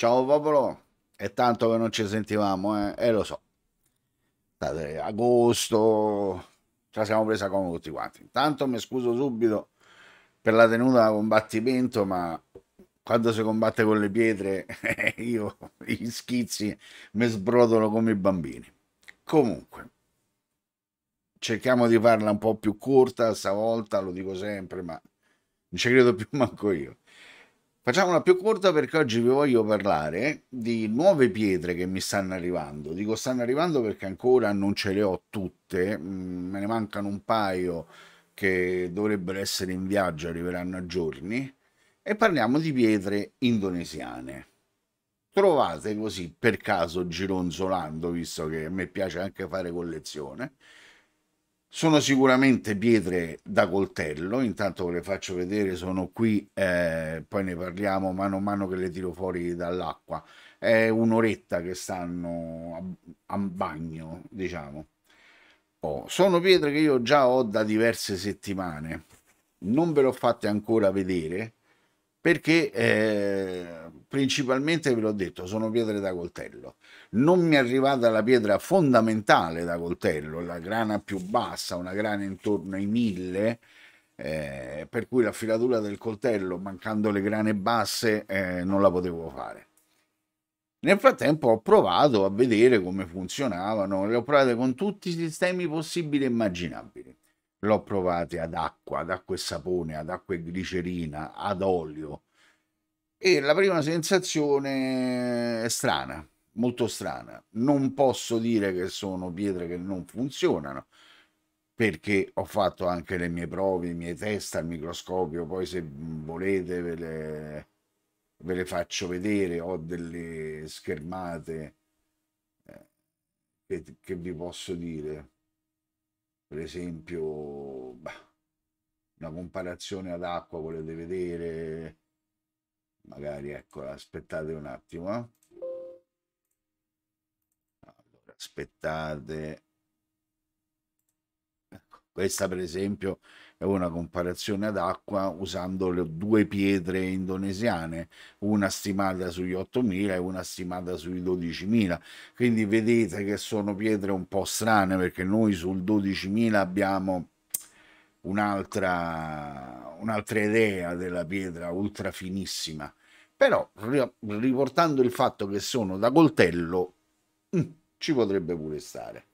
Ciao popolo, è tanto che non ci sentivamo, eh, e lo so. State, agosto, ce la siamo presa con tutti quanti. Intanto mi scuso subito per la tenuta da combattimento, ma quando si combatte con le pietre, io gli schizzi mi sbrodolo come i bambini. Comunque, cerchiamo di farla un po' più corta stavolta, lo dico sempre, ma non ci credo più manco io. Facciamola più corta perché oggi vi voglio parlare di nuove pietre che mi stanno arrivando. Dico stanno arrivando perché ancora non ce le ho tutte, mm, me ne mancano un paio che dovrebbero essere in viaggio, arriveranno a giorni. E parliamo di pietre indonesiane. Trovate così per caso gironzolando, visto che a me piace anche fare collezione. Sono sicuramente pietre da coltello, intanto ve le faccio vedere, sono qui, eh, poi ne parliamo mano a mano che le tiro fuori dall'acqua. È un'oretta che stanno a, a bagno, diciamo. Oh, sono pietre che io già ho da diverse settimane, non ve le ho fatte ancora vedere, perché eh, principalmente ve l'ho detto sono pietre da coltello non mi è arrivata la pietra fondamentale da coltello la grana più bassa una grana intorno ai mille eh, per cui la filatura del coltello mancando le grane basse eh, non la potevo fare nel frattempo ho provato a vedere come funzionavano le ho provate con tutti i sistemi possibili e immaginabili l'ho provate ad acqua, ad acqua e sapone, ad acqua e glicerina, ad olio e la prima sensazione è strana, molto strana. Non posso dire che sono pietre che non funzionano perché ho fatto anche le mie prove, i miei test al microscopio, poi se volete ve le, ve le faccio vedere, ho delle schermate eh, che, che vi posso dire per esempio bah, una comparazione ad acqua volete vedere magari eccola aspettate un attimo eh. allora, aspettate questa per esempio è una comparazione ad acqua usando le due pietre indonesiane, una stimata sugli 8.000 e una stimata sui 12.000. Quindi vedete che sono pietre un po' strane perché noi sul 12.000 abbiamo un'altra, un'altra idea della pietra ultra finissima. Però riportando il fatto che sono da coltello, mm, ci potrebbe pure stare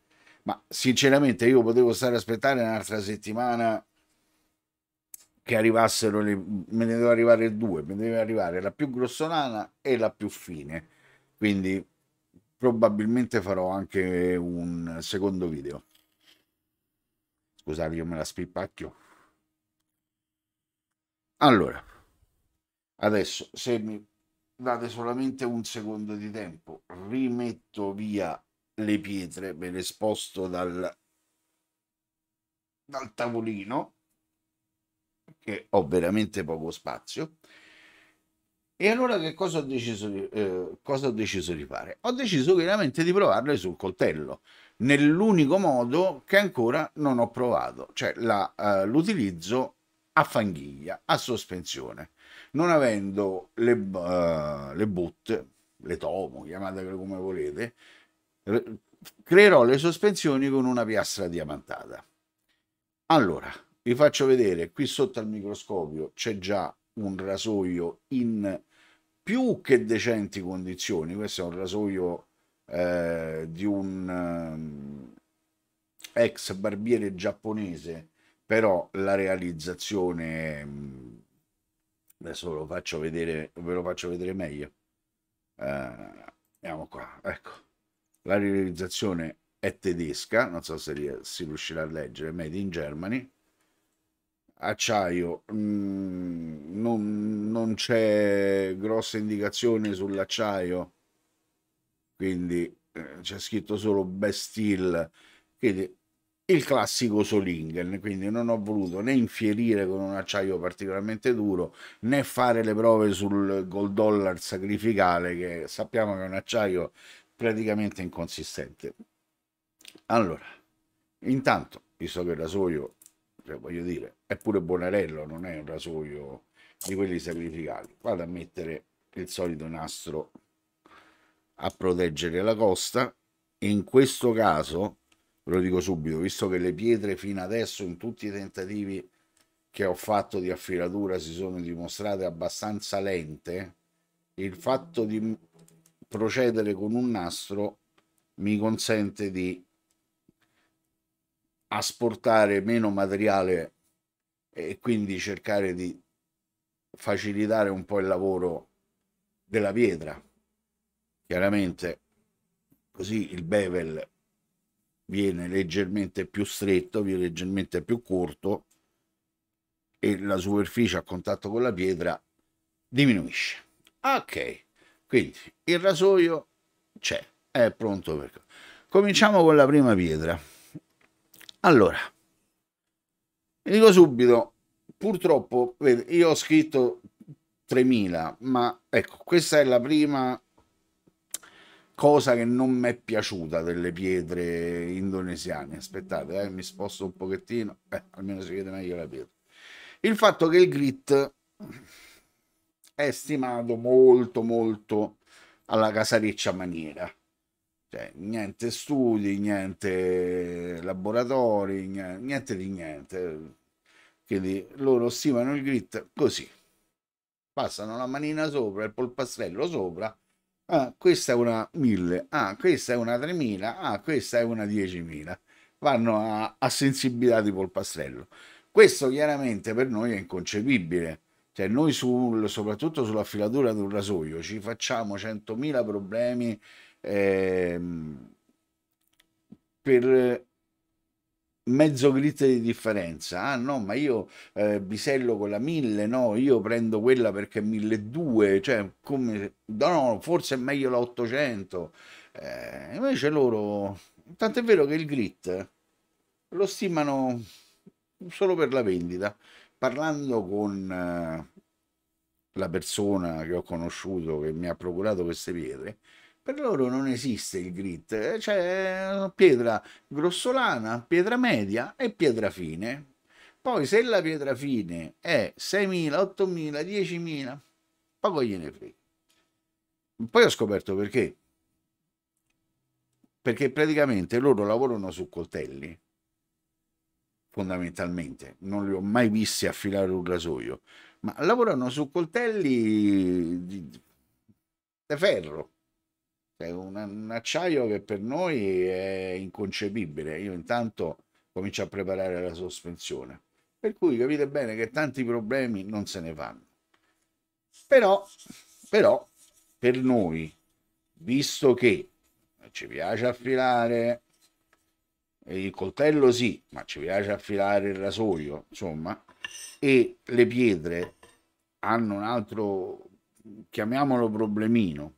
ma sinceramente io potevo stare a aspettare un'altra settimana che arrivassero le, me ne doveva arrivare due me ne doveva arrivare la più grossolana e la più fine quindi probabilmente farò anche un secondo video scusate io me la spippacchio allora adesso se mi date solamente un secondo di tempo rimetto via le pietre, me le sposto dal, dal tavolino, perché ho veramente poco spazio. E allora che cosa ho deciso eh, cosa ho deciso di fare? Ho deciso chiaramente di provarle sul coltello, nell'unico modo che ancora non ho provato, cioè eh, l'utilizzo eh, a fanghiglia, a sospensione, non avendo le, uh, le boot, le tomo, chiamatele come volete, creerò le sospensioni con una piastra diamantata. Allora, vi faccio vedere, qui sotto al microscopio c'è già un rasoio in più che decenti condizioni, questo è un rasoio eh, di un eh, ex barbiere giapponese, però la realizzazione adesso ve lo faccio vedere, ve lo faccio vedere meglio. Eh, andiamo qua, ecco la realizzazione è tedesca, non so se si riuscirà a leggere, Made in Germany, acciaio mm, non, non c'è grossa indicazione sull'acciaio quindi eh, c'è scritto solo best steel quindi il classico Solingen quindi non ho voluto né infierire con un acciaio particolarmente duro né fare le prove sul gold dollar sacrificale che sappiamo che è un acciaio praticamente inconsistente. Allora, intanto, visto che il rasoio, cioè voglio dire, è pure Bonarello, non è un rasoio di quelli sacrificati, vado a mettere il solito nastro a proteggere la costa. In questo caso, ve lo dico subito, visto che le pietre fino adesso in tutti i tentativi che ho fatto di affilatura si sono dimostrate abbastanza lente, il fatto di procedere con un nastro mi consente di asportare meno materiale e quindi cercare di facilitare un po' il lavoro della pietra chiaramente così il bevel viene leggermente più stretto viene leggermente più corto e la superficie a contatto con la pietra diminuisce ok quindi il rasoio c'è, è pronto per... Cominciamo con la prima pietra. Allora, vi dico subito, purtroppo, io ho scritto 3000, ma ecco, questa è la prima cosa che non mi è piaciuta delle pietre indonesiane. Aspettate, eh, mi sposto un pochettino, eh, almeno si vede meglio la pietra. Il fatto che il grit è stimato molto molto alla casareccia maniera. Cioè, niente studi, niente laboratori, niente di niente. Quindi loro stimano il grit così. Passano la manina sopra, il polpastrello sopra. Ah, questa è una 1000, ah, questa è una 3000, ah, questa è una 10.000. Vanno a, a sensibilità di polpastrello. Questo chiaramente per noi è inconcepibile cioè noi sul, soprattutto sulla filatura di un rasoio ci facciamo 100.000 problemi ehm, per mezzo grit di differenza. Ah no, ma io eh, bisello con la 1000, no, io prendo quella perché 1200, cioè come... No, no, forse è meglio la 800. Eh, invece loro... Tant'è vero che il grit lo stimano solo per la vendita parlando con eh, la persona che ho conosciuto che mi ha procurato queste pietre, per loro non esiste il grit, eh, c'è cioè, eh, pietra grossolana, pietra media e pietra fine. Poi se la pietra fine è 6.000, 8.000, 10.000, poco gliene frega. Poi ho scoperto perché. Perché praticamente loro lavorano su coltelli fondamentalmente, non li ho mai visti affilare un rasoio, ma lavorano su coltelli di, di ferro, È cioè, un, un, acciaio che per noi è inconcepibile. Io intanto comincio a preparare la sospensione, per cui capite bene che tanti problemi non se ne fanno. Però, però per noi, visto che ci piace affilare, il coltello sì, ma ci piace affilare il rasoio, insomma, e le pietre hanno un altro, chiamiamolo problemino,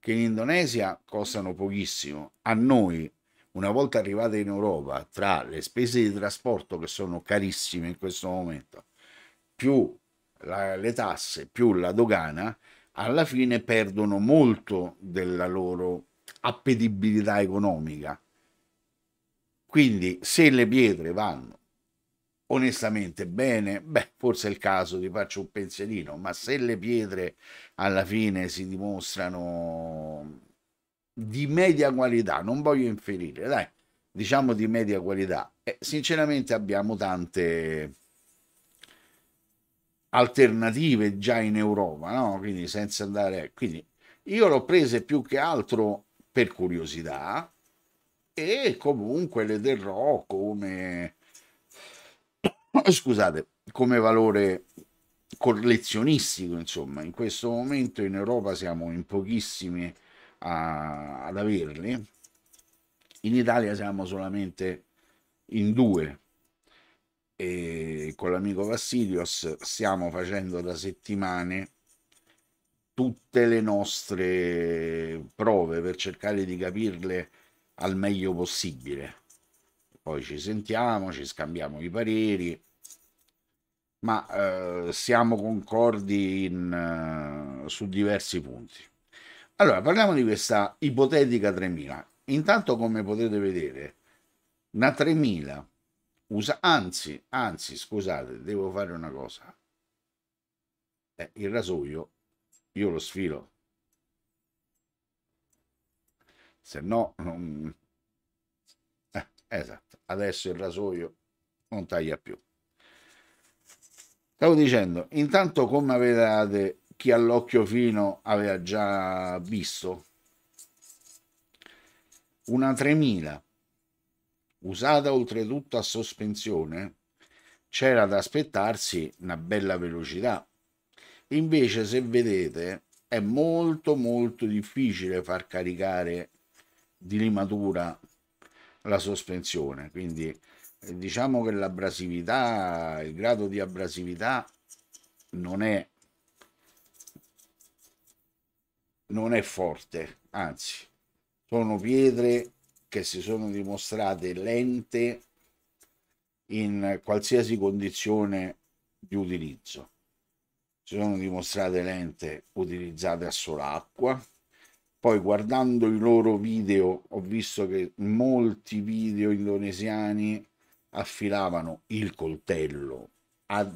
che in Indonesia costano pochissimo. A noi, una volta arrivate in Europa, tra le spese di trasporto che sono carissime in questo momento, più la, le tasse, più la dogana, alla fine perdono molto della loro appetibilità economica quindi se le pietre vanno onestamente bene, beh, forse è il caso di farci un pensierino, ma se le pietre alla fine si dimostrano di media qualità, non voglio inferire, dai, diciamo di media qualità, eh, sinceramente abbiamo tante alternative già in Europa, no? Quindi senza andare... Quindi io l'ho prese più che altro per curiosità, e comunque le derrò come scusate come valore collezionistico insomma in questo momento in Europa siamo in pochissimi a, ad averli in Italia siamo solamente in due e con l'amico Vassilios stiamo facendo da settimane tutte le nostre prove per cercare di capirle al meglio possibile. Poi ci sentiamo, ci scambiamo i pareri, ma eh, siamo concordi in, eh, su diversi punti. Allora, parliamo di questa ipotetica 3000. Intanto, come potete vedere, una 3000 usa, anzi, anzi, scusate, devo fare una cosa. Eh, il rasoio io lo sfilo se no non... eh, esatto adesso il rasoio non taglia più stavo dicendo intanto come vedete chi ha l'occhio fino aveva già visto una 3000 usata oltretutto a sospensione c'era da aspettarsi una bella velocità invece se vedete è molto molto difficile far caricare di limatura la sospensione quindi eh, diciamo che l'abrasività il grado di abrasività non è non è forte anzi sono pietre che si sono dimostrate lente in qualsiasi condizione di utilizzo si sono dimostrate lente utilizzate a sola acqua poi guardando i loro video ho visto che molti video indonesiani affilavano il coltello,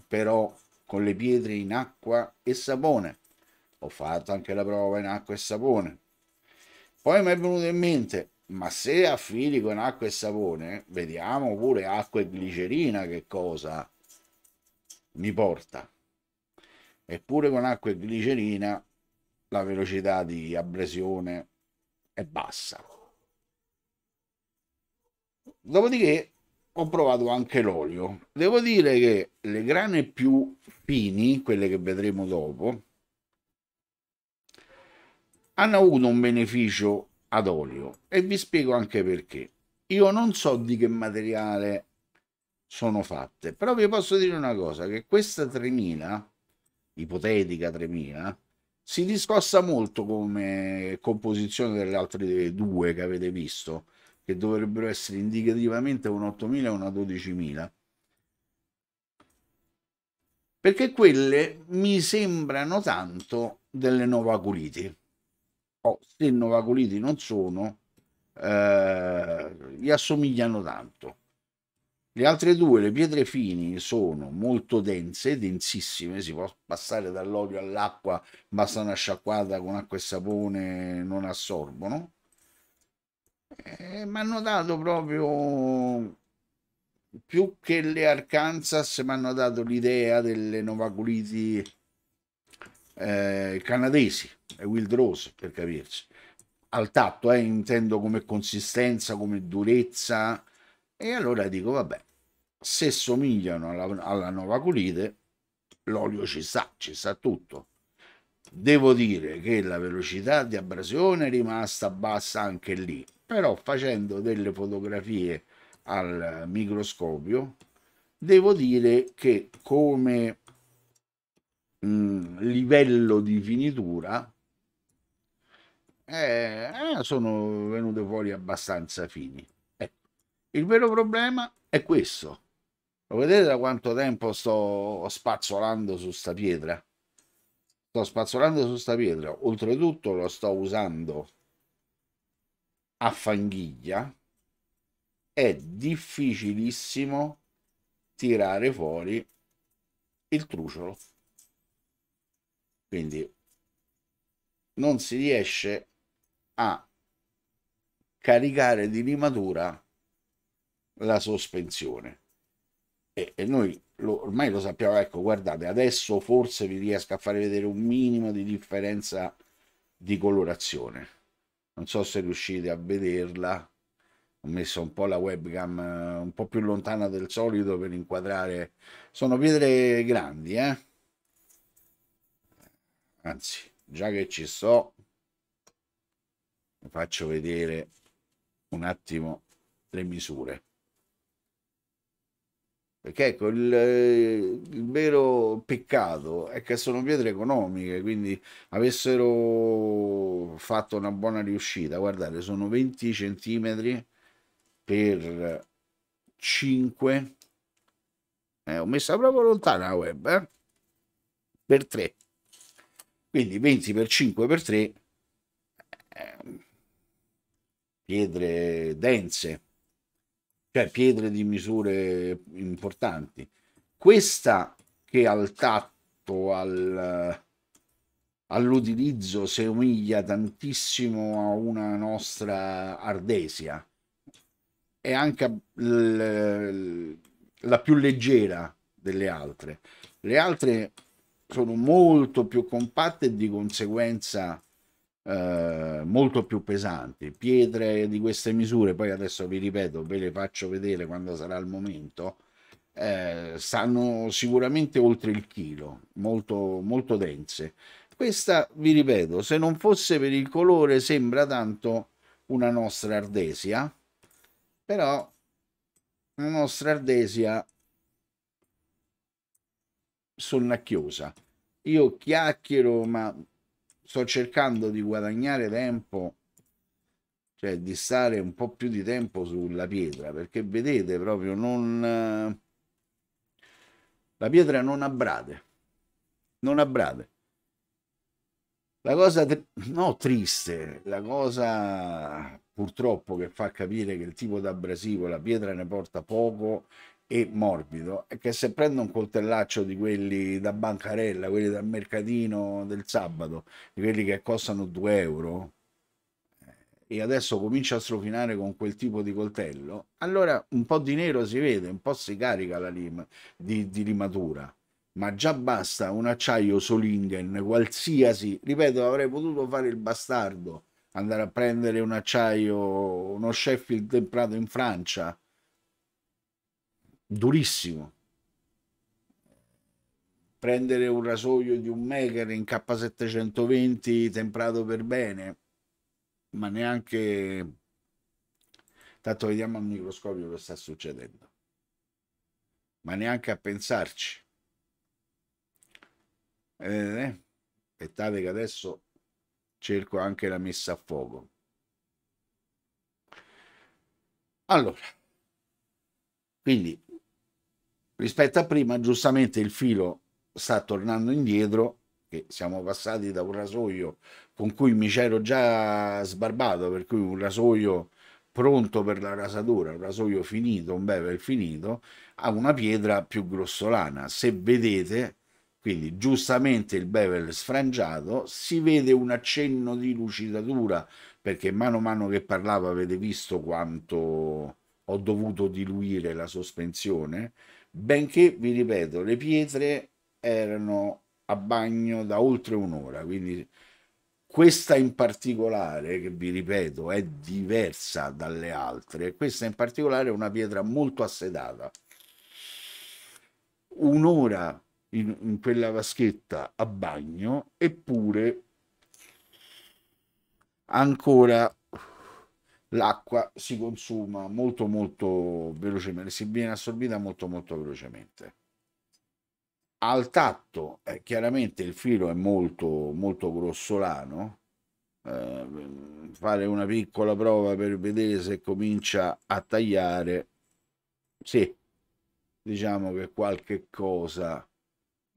però con le pietre in acqua e sapone. Ho fatto anche la prova in acqua e sapone. Poi mi è venuto in mente, ma se affili con acqua e sapone, vediamo pure acqua e glicerina che cosa mi porta. Eppure con acqua e glicerina la velocità di abrasione è bassa. Dopodiché ho provato anche l'olio. Devo dire che le grane più fini, quelle che vedremo dopo, hanno avuto un beneficio ad olio e vi spiego anche perché. Io non so di che materiale sono fatte, però vi posso dire una cosa, che questa 3000, ipotetica 3000, si discosta molto come composizione delle altre due che avete visto, che dovrebbero essere indicativamente un 8000 e una 12000. Perché quelle mi sembrano tanto delle novaculiti. Oh, se novaculiti non sono, eh, gli assomigliano tanto. Le altre due, le pietre fini, sono molto dense, densissime, si può passare dall'olio all'acqua, basta una sciacquata con acqua e sapone, non assorbono. Eh, mi hanno dato proprio più che le Arkansas mi hanno dato l'idea delle Novaguliti eh, canadesi e Wild Rose per capirci al tatto eh, intendo come consistenza come durezza e allora dico, vabbè, se somigliano alla, alla nuova culite, l'olio ci sta, ci sta tutto. Devo dire che la velocità di abrasione è rimasta bassa anche lì, però facendo delle fotografie al microscopio, devo dire che come mh, mm, livello di finitura eh, eh, sono venute fuori abbastanza fini. Il vero problema è questo. Lo vedete da quanto tempo sto spazzolando su sta pietra? Sto spazzolando su sta pietra. Oltretutto lo sto usando a fanghiglia. È difficilissimo tirare fuori il truciolo. Quindi non si riesce a caricare di limatura la sospensione. E, e noi lo, ormai lo sappiamo, ecco, guardate, adesso forse vi riesco a fare vedere un minimo di differenza di colorazione. Non so se riuscite a vederla. Ho messo un po' la webcam eh, un po' più lontana del solito per inquadrare. Sono pietre grandi, eh? Anzi, già che ci sto, vi faccio vedere un attimo le misure. Perché ecco, il, eh, il, vero peccato è che sono pietre economiche, quindi avessero fatto una buona riuscita. Guardate, sono 20 centimetri per 5. Eh, ho messa proprio lontana la web, eh? Per 3. Quindi 20 per 5 per 3. Eh, pietre dense cioè pietre di misure importanti. Questa che al tatto, al, all'utilizzo somiglia tantissimo a una nostra Ardesia, è anche la più leggera delle altre. Le altre sono molto più compatte e di conseguenza eh, molto più pesanti. Pietre di queste misure, poi adesso vi ripeto, ve le faccio vedere quando sarà il momento, eh, stanno sicuramente oltre il chilo, molto, molto dense. Questa, vi ripeto, se non fosse per il colore sembra tanto una nostra ardesia, però una nostra ardesia sonnacchiosa. Io chiacchiero, ma sto cercando di guadagnare tempo cioè di stare un po' più di tempo sulla pietra perché vedete proprio non la pietra non abbrade non abbrade la cosa no triste la cosa purtroppo che fa capire che il tipo d'abrasivo la pietra ne porta poco e morbido è che se prendo un coltellaccio di quelli da bancarella, quelli dal mercatino del sabato, di quelli che costano 2 euro, eh, e adesso comincio a strofinare con quel tipo di coltello, allora un po' di nero si vede, un po' si carica la lima, di, di limatura ma già basta un acciaio Solingen, qualsiasi, ripeto, avrei potuto fare il bastardo, andare a prendere un acciaio, uno Sheffield temprato in Francia, durissimo. Prendere un rasoio di un Megar in K720 temprato per bene, ma neanche... Tanto vediamo al microscopio cosa sta succedendo. Ma neanche a pensarci. Eh, aspettate che adesso cerco anche la messa a fuoco. Allora, quindi Rispetto a prima, giustamente il filo sta tornando indietro, che siamo passati da un rasoio con cui mi c'ero già sbarbato, per cui un rasoio pronto per la rasatura, un rasoio finito, un bevel finito, a una pietra più grossolana. Se vedete, quindi giustamente il bevel sfrangiato, si vede un accenno di lucidatura, perché mano a mano che parlavo avete visto quanto ho dovuto diluire la sospensione, benché, vi ripeto, le pietre erano a bagno da oltre un'ora, quindi questa in particolare, che vi ripeto, è diversa dalle altre, questa in particolare è una pietra molto assedata. Un'ora in, in quella vaschetta a bagno, eppure ancora l'acqua si consuma molto molto velocemente, si viene assorbita molto molto velocemente. Al tatto eh, chiaramente il filo è molto molto grossolano, eh, fare una piccola prova per vedere se comincia a tagliare, sì, diciamo che qualche cosa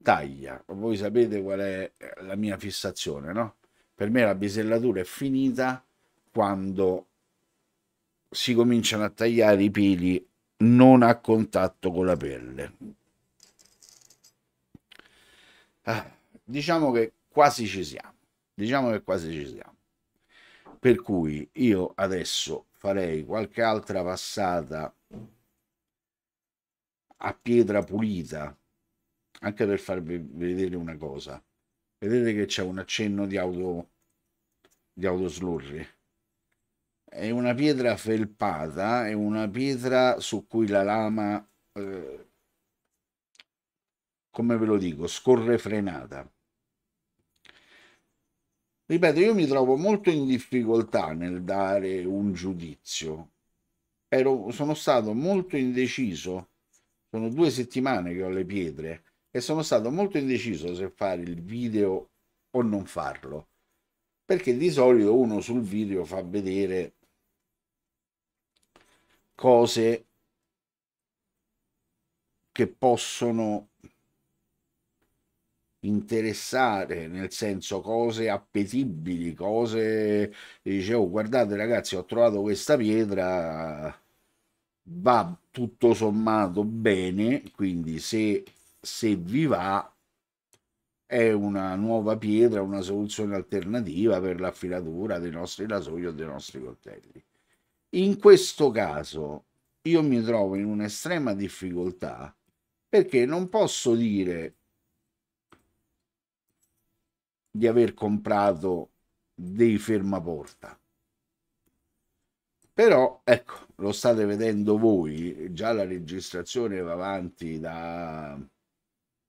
taglia. Voi sapete qual è eh, la mia fissazione, no? Per me la bisellatura è finita quando si cominciano a tagliare i peli non a contatto con la pelle. Ah, diciamo che quasi ci siamo. Diciamo che quasi ci siamo. Per cui io adesso farei qualche altra passata a pietra pulita anche per farvi vedere una cosa vedete che c'è un accenno di auto di autoslurry è una pietra felpata, è una pietra su cui la lama, eh, come ve lo dico, scorre frenata. Ripeto, io mi trovo molto in difficoltà nel dare un giudizio. Ero, sono stato molto indeciso, sono due settimane che ho le pietre e sono stato molto indeciso se fare il video o non farlo, perché di solito uno sul video fa vedere cose che possono interessare, nel senso cose appetibili, cose dicevo oh, guardate ragazzi ho trovato questa pietra va tutto sommato bene, quindi se, se vi va è una nuova pietra, una soluzione alternativa per l'affilatura dei nostri rasoio o dei nostri coltelli. In questo caso io mi trovo in un'estrema difficoltà perché non posso dire di aver comprato dei fermaporta. Però ecco, lo state vedendo voi, già la registrazione va avanti da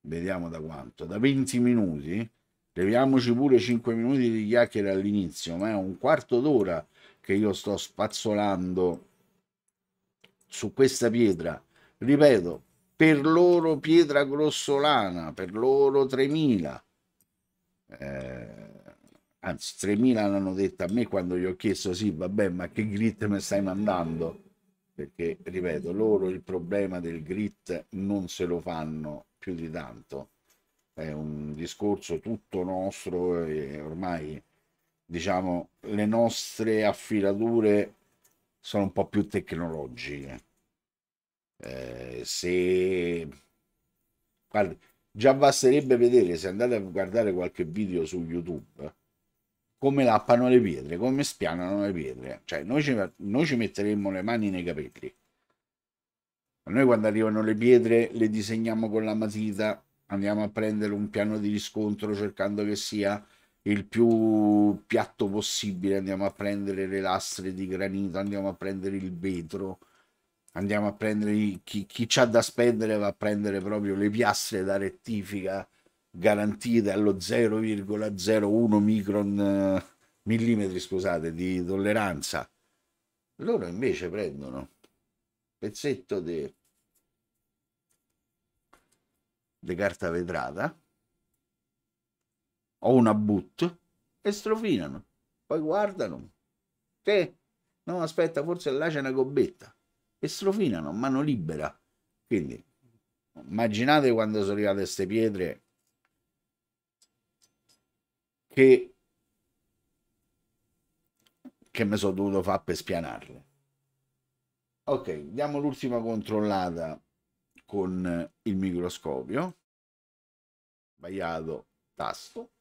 vediamo da quanto, da 20 minuti. Leviamoci pure 5 minuti di chiacchiere all'inizio, ma è un quarto d'ora che io sto spazzolando su questa pietra, ripeto, per loro pietra grossolana, per loro 3000, eh, anzi 3000 l'hanno detto a me quando gli ho chiesto sì vabbè ma che grit mi stai mandando perché ripeto loro il problema del grit non se lo fanno più di tanto è un discorso tutto nostro e ormai diciamo, le nostre affilature sono un po' più tecnologiche. Eh, se guarda, già basterebbe vedere se andate a guardare qualche video su YouTube come lappano le pietre, come spianano le pietre. Cioè, noi ci, noi ci metteremmo le mani nei capelli. Ma noi quando arrivano le pietre le disegniamo con la matita, andiamo a prendere un piano di riscontro cercando che sia il più piatto possibile, andiamo a prendere le lastre di granito, andiamo a prendere il vetro, andiamo a prendere chi, chi c'ha da spendere va a prendere proprio le piastre da rettifica garantite allo 0,01 micron millimetri scusate di tolleranza loro invece prendono pezzetto di carta vetrata o una boot e strofinano. Poi guardano. Te? No, aspetta, forse là c'è una gobetta. E strofinano, mano libera. Quindi, immaginate quando sono arrivate queste pietre che, che mi sono dovuto fare per spianarle. Ok, diamo l'ultima controllata con il microscopio. Sbagliato tasto.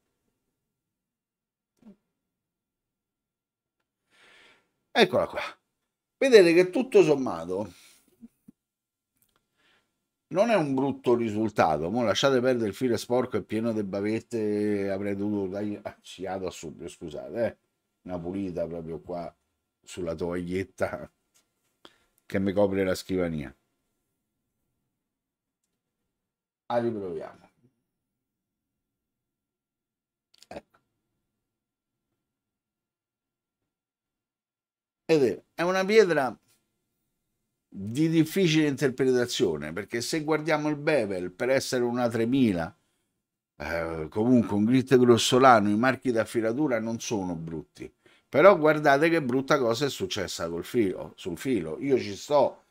Eccola qua. Vedete che tutto sommato non è un brutto risultato. Mo lasciate perdere il filo sporco e pieno di bavette. Avrei dovuto tagliarci ah, a subito. Scusate, eh. una pulita proprio qua sulla tovaglietta che mi copre la scrivania. Ah, riproviamo. È è una pietra di difficile interpretazione perché se guardiamo il bevel per essere una 3000 eh, comunque un grit grossolano i marchi da filatura non sono brutti però guardate che brutta cosa è successa col filo, sul filo io ci sto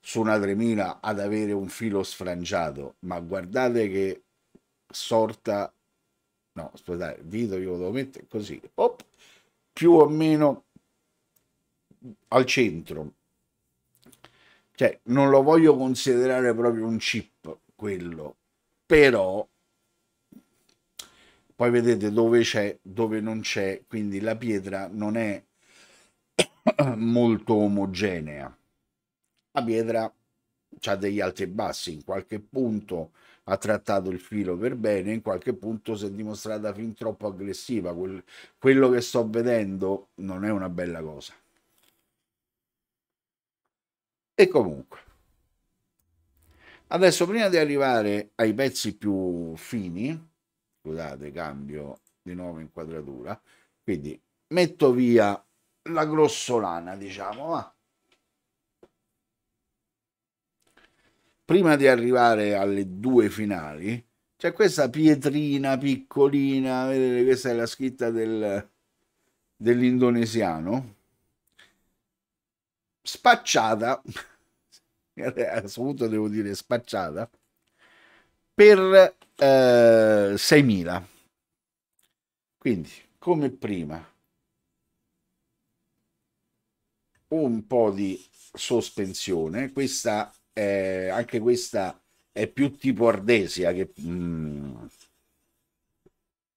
su una 3000 ad avere un filo sfrangiato ma guardate che sorta no aspettate il dito io lo devo mettere così op, più o meno al centro. Cioè, non lo voglio considerare proprio un chip quello, però poi vedete dove c'è, dove non c'è, quindi la pietra non è molto omogenea. La pietra ha degli alti e bassi, in qualche punto ha trattato il filo per bene, in qualche punto si è dimostrata fin troppo aggressiva. quello che sto vedendo non è una bella cosa. E comunque, adesso prima di arrivare ai pezzi più fini, scusate, cambio di nuovo inquadratura, quindi metto via la grossolana, diciamo, va. prima di arrivare alle due finali, c'è questa pietrina piccolina, vedete questa è la scritta del, dell'indonesiano, spacciata, a questo punto devo dire spacciata, per eh, 6.000. Quindi, come prima, un po' di sospensione, questa è, anche questa è più tipo ardesia che... Mm,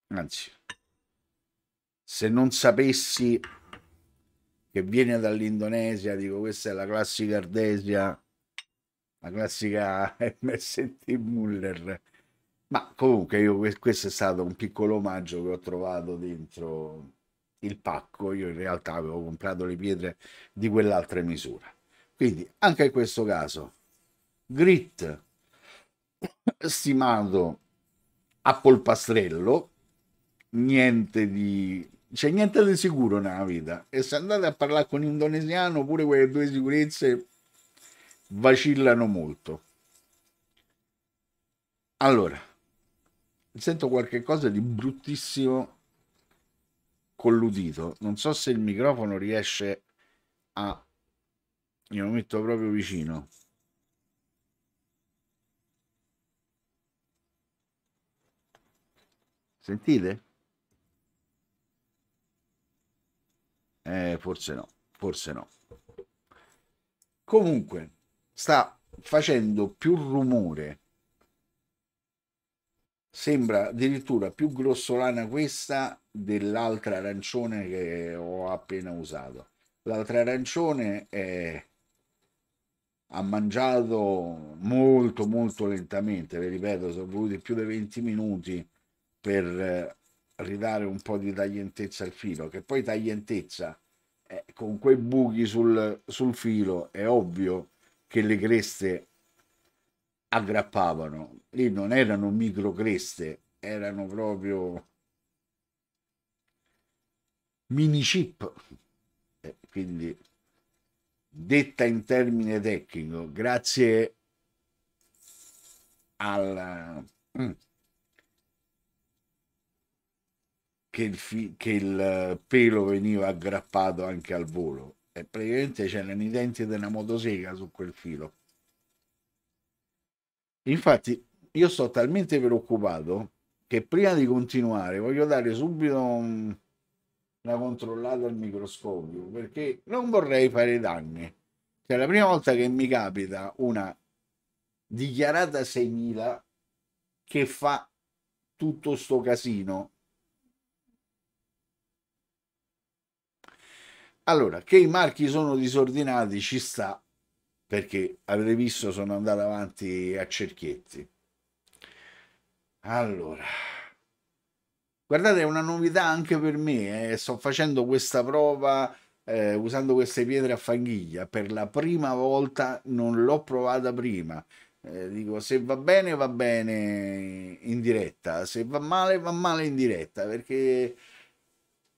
anzi, se non sapessi che viene dall'Indonesia, dico questa è la classica Ardesia, la classica MST Muller. Ma comunque io, questo è stato un piccolo omaggio che ho trovato dentro il pacco, io in realtà avevo comprato le pietre di quell'altra misura. Quindi anche in questo caso, grit stimato a polpastrello, niente di c'è niente di sicuro nella vita e se andate a parlare con l'indonesiano pure quelle due sicurezze vacillano molto allora sento qualche cosa di bruttissimo con l'udito. non so se il microfono riesce a io lo metto proprio vicino sentite? Eh, forse no, forse no. Comunque, sta facendo più rumore. Sembra addirittura più grossolana questa dell'altra arancione che ho appena usato. L'altra arancione è... ha mangiato molto molto lentamente, vi ripeto, sono voluti più di 20 minuti per eh, ridare un po' di taglientezza al filo, che poi taglientezza eh, con quei buchi sul, sul filo è ovvio che le creste aggrappavano, lì non erano micro creste, erano proprio mini chip, eh, quindi detta in termine tecnico, grazie alla... Mm che il, fi- che il eh, pelo veniva aggrappato anche al volo. E praticamente c'erano i denti della motosega su quel filo. Infatti, io sto talmente preoccupato che prima di continuare voglio dare subito un... una controllata al microscopio perché non vorrei fare danni. Cioè, la prima volta che mi capita una dichiarata 6.000 che fa tutto sto casino Allora, che i marchi sono disordinati ci sta, perché avete visto sono andato avanti a cerchietti. Allora, guardate, è una novità anche per me, eh. sto facendo questa prova eh, usando queste pietre a fanghiglia, per la prima volta non l'ho provata prima. Eh, dico, se va bene va bene in diretta, se va male va male in diretta, perché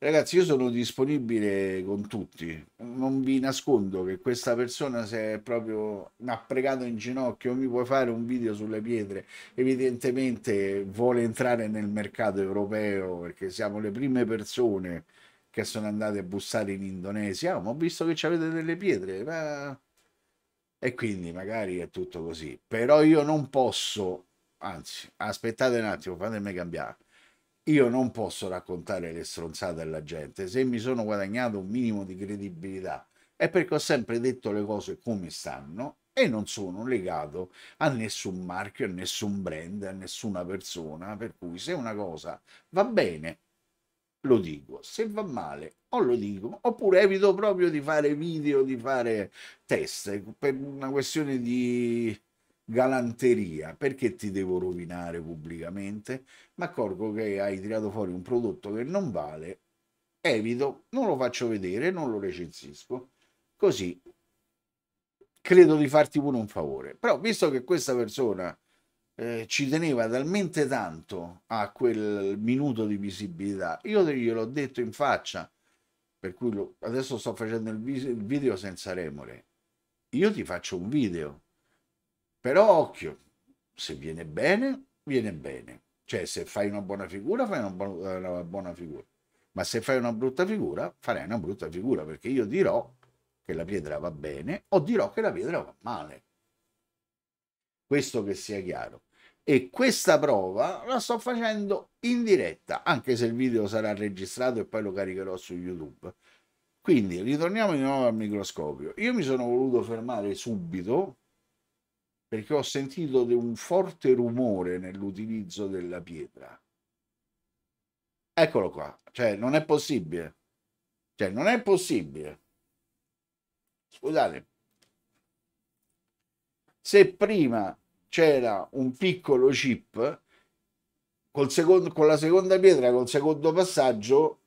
Ragazzi, io sono disponibile con tutti, non vi nascondo che questa persona si è proprio mi ha pregato in ginocchio, mi puoi fare un video sulle pietre, evidentemente vuole entrare nel mercato europeo perché siamo le prime persone che sono andate a bussare in Indonesia, oh, ma ho visto che avete delle pietre, ma... e quindi magari è tutto così, però io non posso, anzi aspettate un attimo, fatemi cambiare io non posso raccontare le stronzate alla gente. Se mi sono guadagnato un minimo di credibilità è perché ho sempre detto le cose come stanno e non sono legato a nessun marchio, a nessun brand, a nessuna persona. Per cui se una cosa va bene, lo dico, se va male o lo dico, oppure evito proprio di fare video, di fare test per una questione di galanteria, perché ti devo rovinare pubblicamente? ma accorgo che hai tirato fuori un prodotto che non vale, evito, non lo faccio vedere, non lo recensisco, così credo di farti pure un favore. Però visto che questa persona eh, ci teneva talmente tanto a quel minuto di visibilità, io gliel'ho detto in faccia, per cui lo, adesso sto facendo il, il video senza remore, io ti faccio un video però occhio, se viene bene, viene bene. Cioè se fai una buona figura, fai una, bu eh, una buona figura. Ma se fai una brutta figura, farai una brutta figura, perché io dirò che la pietra va bene o dirò che la pietra va male. Questo che sia chiaro e questa prova la sto facendo in diretta, anche se il video sarà registrato e poi lo caricherò su YouTube. Quindi ritorniamo di nuovo al microscopio. Io mi sono voluto fermare subito perché ho sentito un forte rumore nell'utilizzo della pietra. Eccolo qua, cioè non è possibile. Cioè non è possibile. Scusate. Se prima c'era un piccolo chip, col secondo, con la seconda pietra, col secondo passaggio,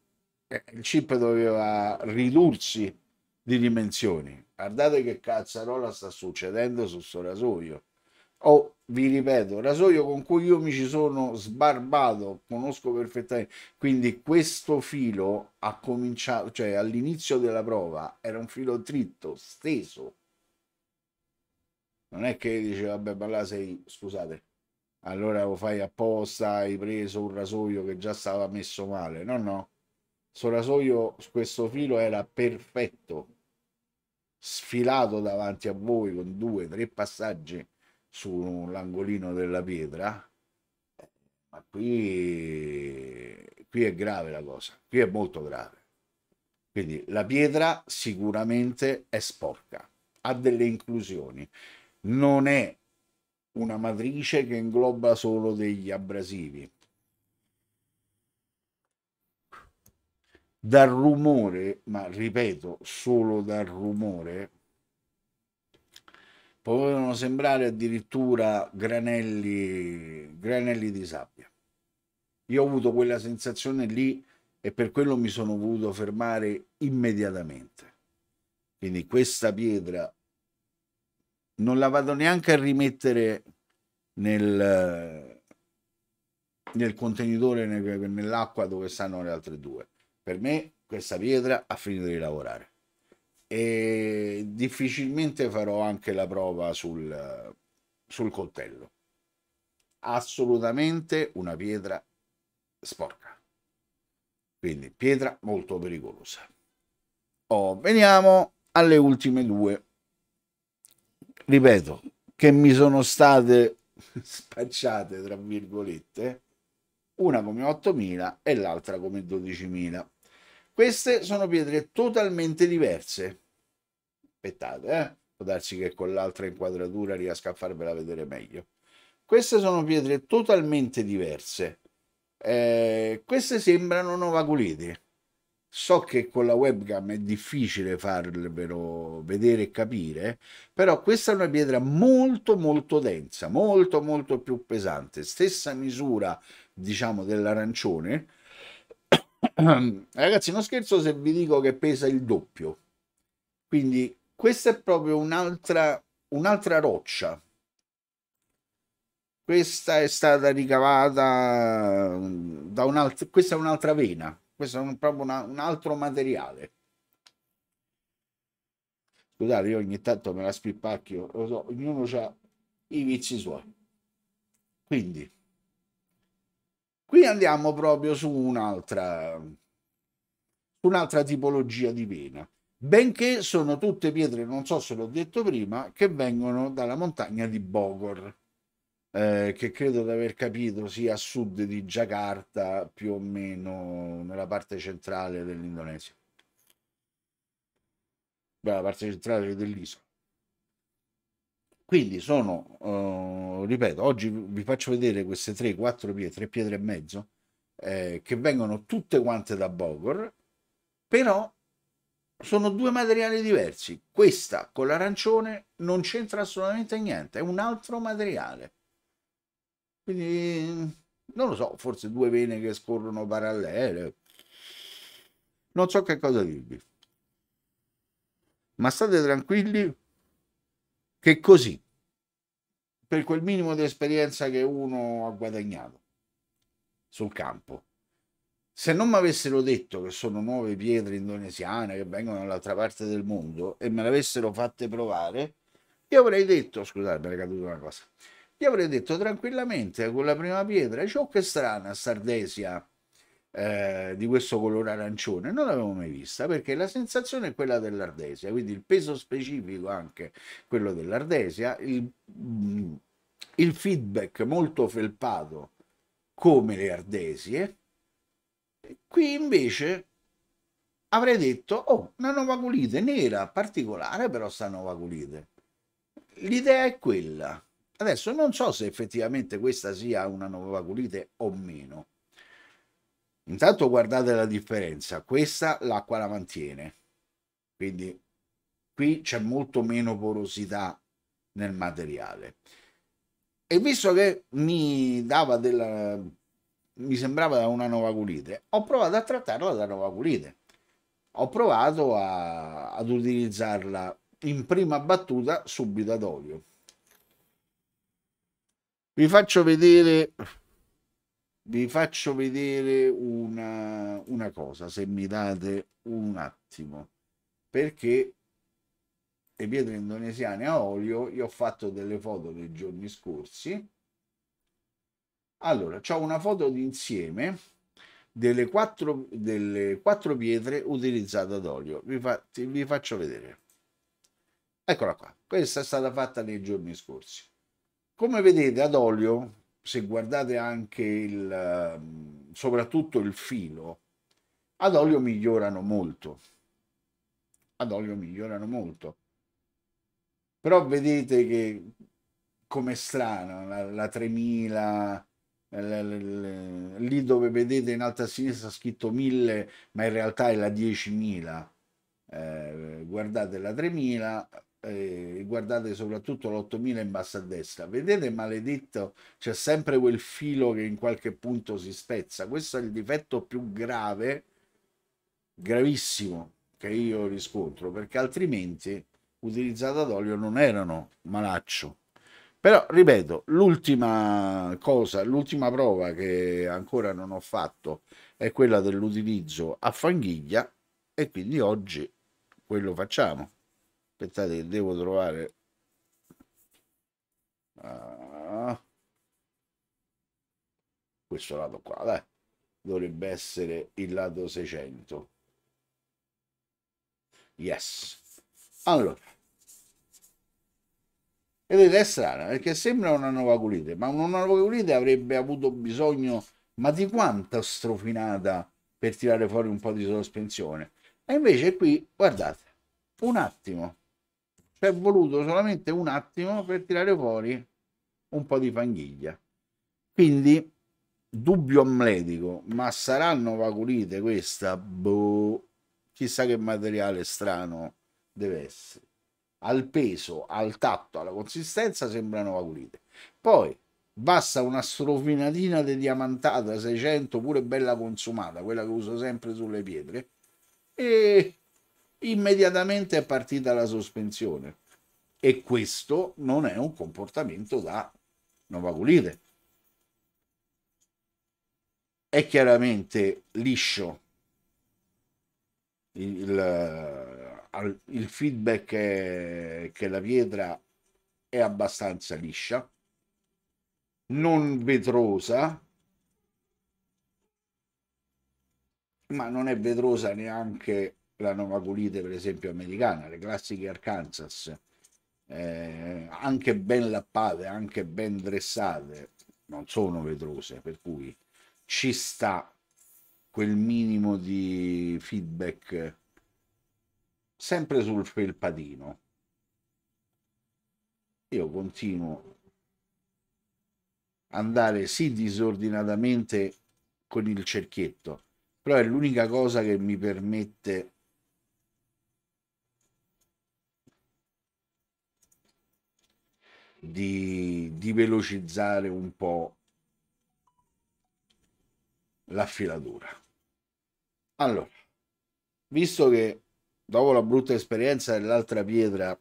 eh, il chip doveva ridursi di dimensioni. Guardate che cazzarola sta succedendo su sto rasoio. Oh, vi ripeto, rasoio con cui io mi ci sono sbarbato, conosco perfettamente. Quindi questo filo ha cominciato, cioè all'inizio della prova era un filo dritto, steso. Non è che dice, vabbè, ma là sei, scusate, allora lo fai apposta, hai preso un rasoio che già stava messo male. No, no Sorasoio su questo filo era perfetto, sfilato davanti a voi con due, tre passaggi sull'angolino della pietra. Ma qui, qui è grave la cosa, qui è molto grave. Quindi la pietra sicuramente è sporca, ha delle inclusioni, non è una matrice che ingloba solo degli abrasivi, dal rumore, ma ripeto, solo dal rumore, potevano sembrare addirittura granelli, granelli di sabbia. Io ho avuto quella sensazione lì e per quello mi sono voluto fermare immediatamente. Quindi questa pietra non la vado neanche a rimettere nel, nel contenitore, nell'acqua dove stanno le altre due per me questa pietra ha finito di lavorare e difficilmente farò anche la prova sul, sul coltello assolutamente una pietra sporca quindi pietra molto pericolosa oh, veniamo alle ultime due ripeto che mi sono state spacciate tra virgolette una come 8000 e l'altra come 12000 queste sono pietre totalmente diverse. Aspettate, eh? Può darsi che con l'altra inquadratura riesca a farvela vedere meglio. Queste sono pietre totalmente diverse. Eh, queste sembrano novaculite. So che con la webcam è difficile farvelo vedere e capire, però questa è una pietra molto molto densa, molto molto più pesante, stessa misura diciamo dell'arancione, Ragazzi, non scherzo se vi dico che pesa il doppio. Quindi questa è proprio un'altra, un'altra roccia. Questa è stata ricavata mm, da un'altra, questa è un'altra vena, questo è un, proprio una, un altro materiale. Scusate, io ogni tanto me la spippacchio, lo so, ognuno ha i vizi suoi. Quindi... Qui andiamo proprio su un'altra, un'altra tipologia di vena, benché sono tutte pietre, non so se l'ho detto prima, che vengono dalla montagna di Bogor, eh, che credo di aver capito sia a sud di Jakarta più o meno nella parte centrale dell'Indonesia, la parte centrale dell'isola. Quindi sono, eh, ripeto, oggi vi faccio vedere queste 3, 4 pietre, 3 pietre e mezzo, eh, che vengono tutte quante da Bogor, però sono due materiali diversi. Questa con l'arancione non c'entra assolutamente niente, è un altro materiale. Quindi non lo so, forse due vene che scorrono parallele. Non so che cosa dirvi. Ma state tranquilli che così, per quel minimo di esperienza che uno ha guadagnato sul campo. Se non mi avessero detto che sono nuove pietre indonesiane che vengono dall'altra parte del mondo e me le avessero fatte provare, io avrei detto, scusate, mi è caduta una cosa, io avrei detto tranquillamente con la prima pietra, ciò che strana Sardesia eh, di questo colore arancione, non l'avevo mai vista perché la sensazione è quella dell'ardesia, quindi il peso specifico anche quello dell'ardesia, il, mm, il feedback molto felpato come le ardesie, qui invece avrei detto, oh, una nuova culite nera, particolare però sta nuova culite. L'idea è quella. Adesso non so se effettivamente questa sia una nuova culite o meno, Intanto guardate la differenza, questa l'acqua la mantiene, quindi qui c'è molto meno porosità nel materiale. E visto che mi dava della mi sembrava da una novaculite, ho provato a trattarla da novaculite. Ho provato a, ad utilizzarla in prima battuta subito ad olio. Vi faccio vedere vi faccio vedere una, una cosa se mi date un attimo perché le pietre indonesiane a olio io ho fatto delle foto dei giorni scorsi allora ho una foto d'insieme delle quattro, delle quattro pietre utilizzate ad olio vi, fa, vi faccio vedere eccola qua questa è stata fatta nei giorni scorsi come vedete ad olio se guardate anche il, ehm, soprattutto il filo, ad olio migliorano molto. Ad olio migliorano molto. Però vedete che come strana la, la 3000 lì dove vedete in alto a sinistra scritto 1000 ma in realtà è la 10.000 eh, guardate la 3000 eh, guardate soprattutto l'8000 in basso a destra, vedete maledetto c'è sempre quel filo che in qualche punto si spezza, questo è il difetto più grave, gravissimo che io riscontro, perché altrimenti utilizzata ad olio non erano malaccio. Però, ripeto, l'ultima cosa, l'ultima prova che ancora non ho fatto è quella dell'utilizzo a fanghiglia e quindi oggi quello facciamo aspettate che devo trovare ah. questo lato qua dai. dovrebbe essere il lato 600 yes allora vedete è strano perché sembra una nuova culite ma una nuova culite avrebbe avuto bisogno ma di quanta strofinata per tirare fuori un po' di sospensione e invece qui guardate un attimo è voluto solamente un attimo per tirare fuori un po' di fanghiglia. Quindi dubbio amletico, ma saranno vaculite questa? Boh, chissà che materiale strano deve essere. Al peso, al tatto, alla consistenza sembrano vaculite. Poi basta una strofinatina di diamantata 600 pure bella consumata, quella che uso sempre sulle pietre e immediatamente è partita la sospensione. E questo non è un comportamento da Novaculite. È chiaramente liscio. Il, il feedback è che la pietra è abbastanza liscia, non vetrosa, ma non è vetrosa neanche la nuova gulite per esempio americana, le classiche Arkansas, eh, anche ben lappate, anche ben dressate, non sono vetrose, per cui ci sta quel minimo di feedback sempre sul felpatino. Io continuo andare sì disordinatamente con il cerchietto, però è l'unica cosa che mi permette di, di velocizzare un po' l'affilatura. Allora, visto che dopo la brutta esperienza dell'altra pietra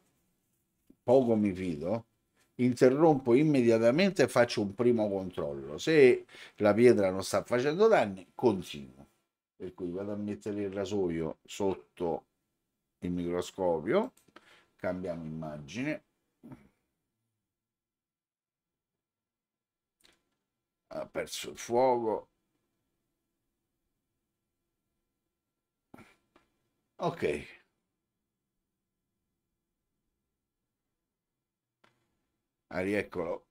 poco mi fido, interrompo immediatamente e faccio un primo controllo. Se la pietra non sta facendo danni, continuo. Per cui vado a mettere il rasoio sotto il microscopio, cambiamo immagine, ha perso il fuoco. Ok. Ah, rieccolo.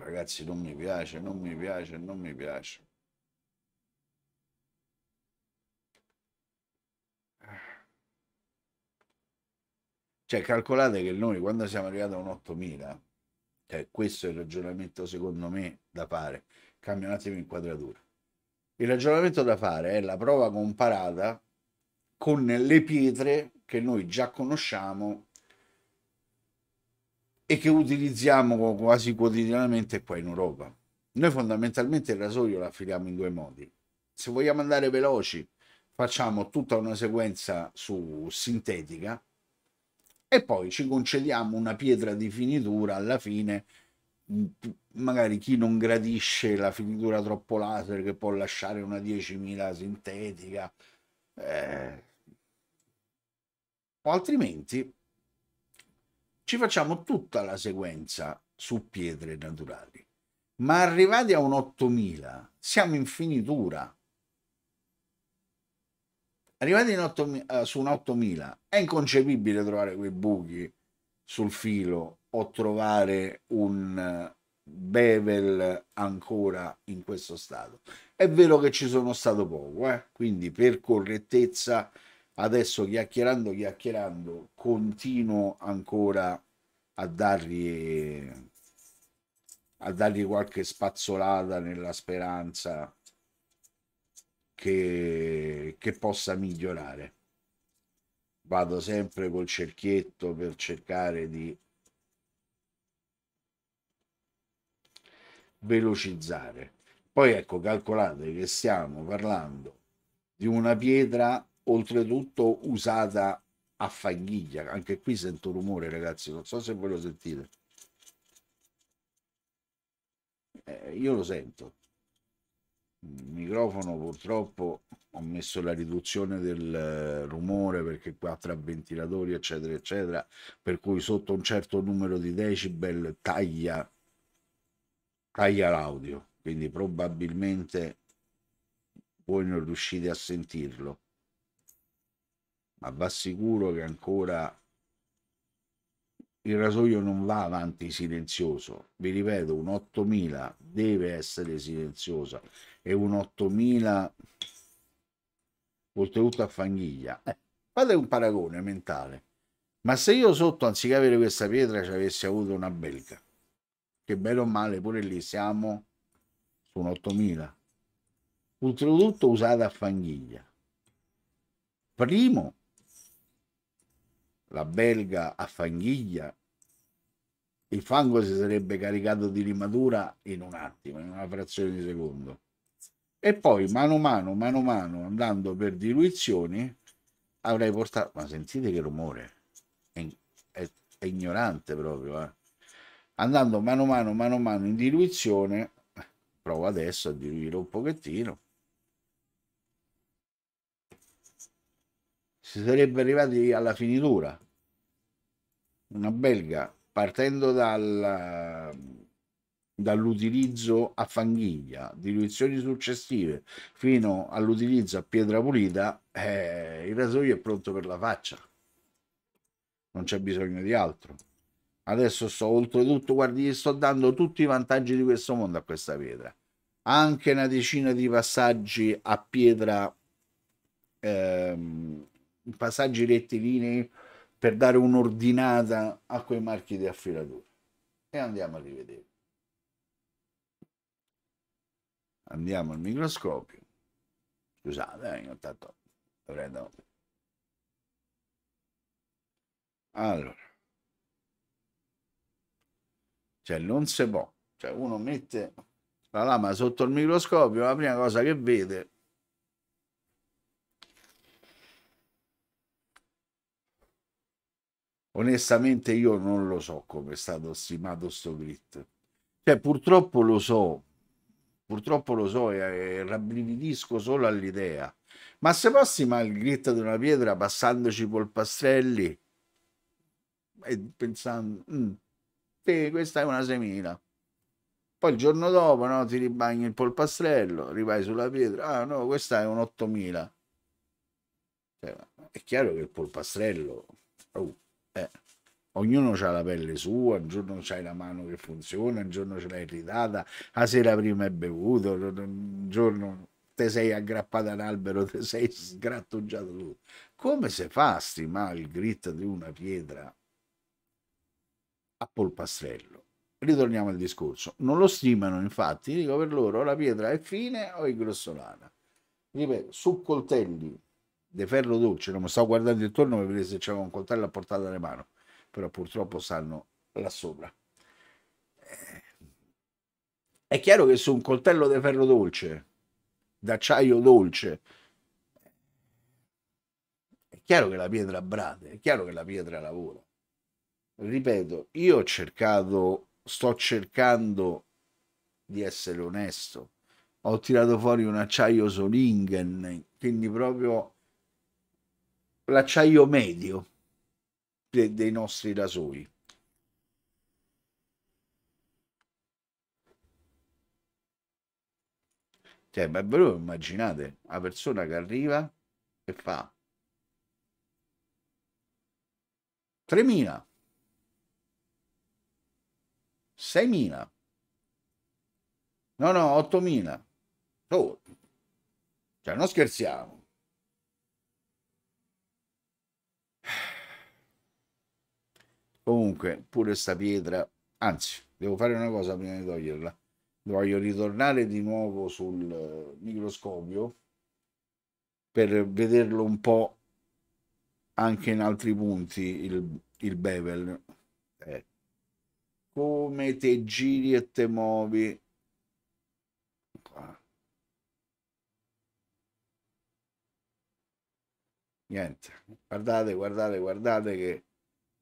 Ragazzi, non mi piace, non mi piace, non mi piace. Cioè, calcolate che noi quando siamo arrivati a un 8000, cioè, questo è il ragionamento secondo me da fare, cambia un attimo inquadratura. Il ragionamento da fare è la prova comparata con le pietre che noi già conosciamo e che utilizziamo quasi quotidianamente qua in Europa. Noi fondamentalmente il rasoio lo affiliamo in due modi. Se vogliamo andare veloci, facciamo tutta una sequenza su sintetica, e poi ci concediamo una pietra di finitura alla fine mm, magari chi non gradisce la finitura troppo laser che può lasciare una 10.000 sintetica eh. o altrimenti ci facciamo tutta la sequenza su pietre naturali ma arrivati a un 8000 siamo in finitura arrivati 8, uh, eh, su un 8000 è inconcepibile trovare quei buchi sul filo o trovare un eh, bevel ancora in questo stato è vero che ci sono stato poco eh? quindi per correttezza adesso chiacchierando chiacchierando continuo ancora a dargli a dargli qualche spazzolata nella speranza che, che possa migliorare. Vado sempre col cerchietto per cercare di velocizzare. Poi ecco, calcolate che stiamo parlando di una pietra oltretutto usata a fanghiglia. Anche qui sento rumore, ragazzi, non so se voi lo sentite. Eh, io lo sento il microfono purtroppo ho messo la riduzione del rumore perché qua tra ventilatori eccetera eccetera per cui sotto un certo numero di decibel taglia taglia l'audio quindi probabilmente voi non riuscite a sentirlo ma va sicuro che ancora il rasoio non va avanti silenzioso vi ripeto un 8000 deve essere silenziosa e un 8000 oltretutto a fanghiglia. Eh, fate un paragone mentale. Ma se io sotto, anziché avere questa pietra, ci avessi avuto una belga, che bene o male pure lì siamo su un 8000, oltretutto usata a fanghiglia. Primo, la belga a fanghiglia, il fango si sarebbe caricato di limatura in un attimo, in una frazione di secondo e poi mano a mano, mano a mano, andando per diluizioni, avrei portato... Ma sentite che rumore, è, è, è ignorante proprio. Eh? Andando mano a mano, mano a mano in diluizione, provo adesso a diluire un pochettino. Si sarebbe arrivati alla finitura. Una belga, partendo dal dall'utilizzo a fanghiglia, diluizioni successive, fino all'utilizzo a pietra pulita, eh, il rasoio è pronto per la faccia. Non c'è bisogno di altro. Adesso sto oltretutto, guardi, gli sto dando tutti i vantaggi di questo mondo a questa pietra. Anche una decina di passaggi a pietra, ehm, passaggi rettilinei per dare un'ordinata a quei marchi di affilatura. E andiamo a rivedere. Andiamo al microscopio. Scusate, eh, intanto prendo. Allora. Cioè non si può. Cioè uno mette la lama sotto il microscopio, la prima cosa che vede onestamente io non lo so come è stato stimato sto grid cioè purtroppo lo so Purtroppo lo so e eh, rabbrividisco solo all'idea. Ma se passi il grit di una pietra passandoci polpastrelli e pensando, mm, sì, questa è una semina. Poi il giorno dopo no, ti ribagni il polpastrello, arrivai sulla pietra, ah no, questa è un 8000. Cioè, è chiaro che il polpastrello... Oh, eh ognuno ha la pelle sua, un giorno c'hai la mano che funziona, un giorno ce l'hai irritata, la sera prima hai bevuto, un giorno te sei aggrappato all'albero, un te sei sgrattugiato tutto. Come si fa a stimare il grit di una pietra a polpastrello? Ritorniamo al discorso. Non lo stimano, infatti, dico per loro, la pietra è fine o è grossolana. Ripeto, su coltelli di ferro dolce, non mi stavo guardando intorno per vedere se c'era un coltello a portata alle mano però purtroppo stanno là sopra. Eh, è chiaro che su un coltello di ferro dolce, d'acciaio dolce, è chiaro che la pietra brade, è chiaro che la pietra lavora. Ripeto, io ho cercato, sto cercando di essere onesto. Ho tirato fuori un acciaio Solingen, quindi proprio l'acciaio medio dei nostri rasoi. Cioè, ma ve immaginate, la persona che arriva e fa 3.000, 6.000, no no, 8.000. Oh. Cioè, non scherziamo. Comunque, pure sta pietra, anzi, devo fare una cosa prima di toglierla. Voglio ritornare di nuovo sul eh, microscopio per vederlo un po' anche in altri punti il, il bevel. Eh. Come te giri e te muovi. Niente, guardate, guardate, guardate che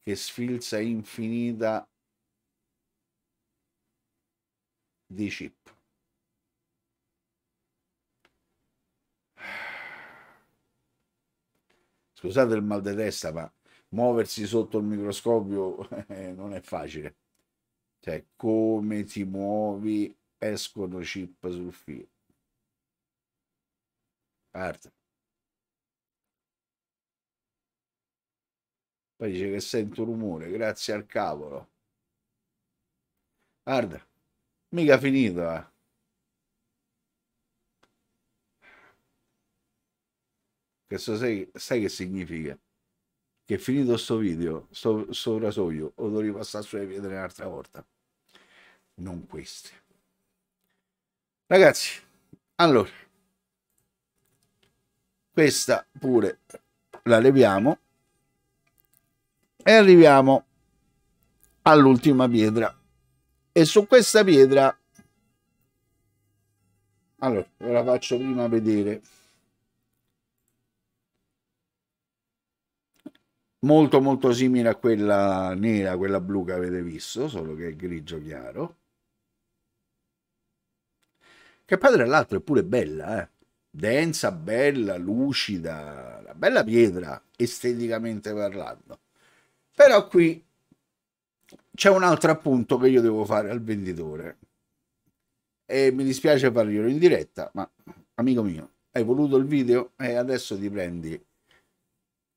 che sfilza infinita di chip. Scusate il mal di testa, ma muoversi sotto il microscopio eh, non è facile. Cioè, come ti muovi, escono chip sul filo. Arte. Poi dice che sento rumore, grazie al cavolo. Guarda, mica finito, eh. Questo sai, sai che significa? Che finito sto video, sto, sto rasoio, o devo ripassare sulle pietre un'altra volta. Non queste. Ragazzi, allora, questa pure la leviamo e arriviamo all'ultima pietra e su questa pietra allora ve la faccio prima vedere molto molto simile a quella nera quella blu che avete visto solo che è grigio chiaro che poi tra l'altro è pure bella eh? densa bella lucida una bella pietra esteticamente parlando però qui c'è un altro appunto che io devo fare al venditore. E mi dispiace farglielo in diretta, ma amico mio, hai voluto il video e adesso ti prendi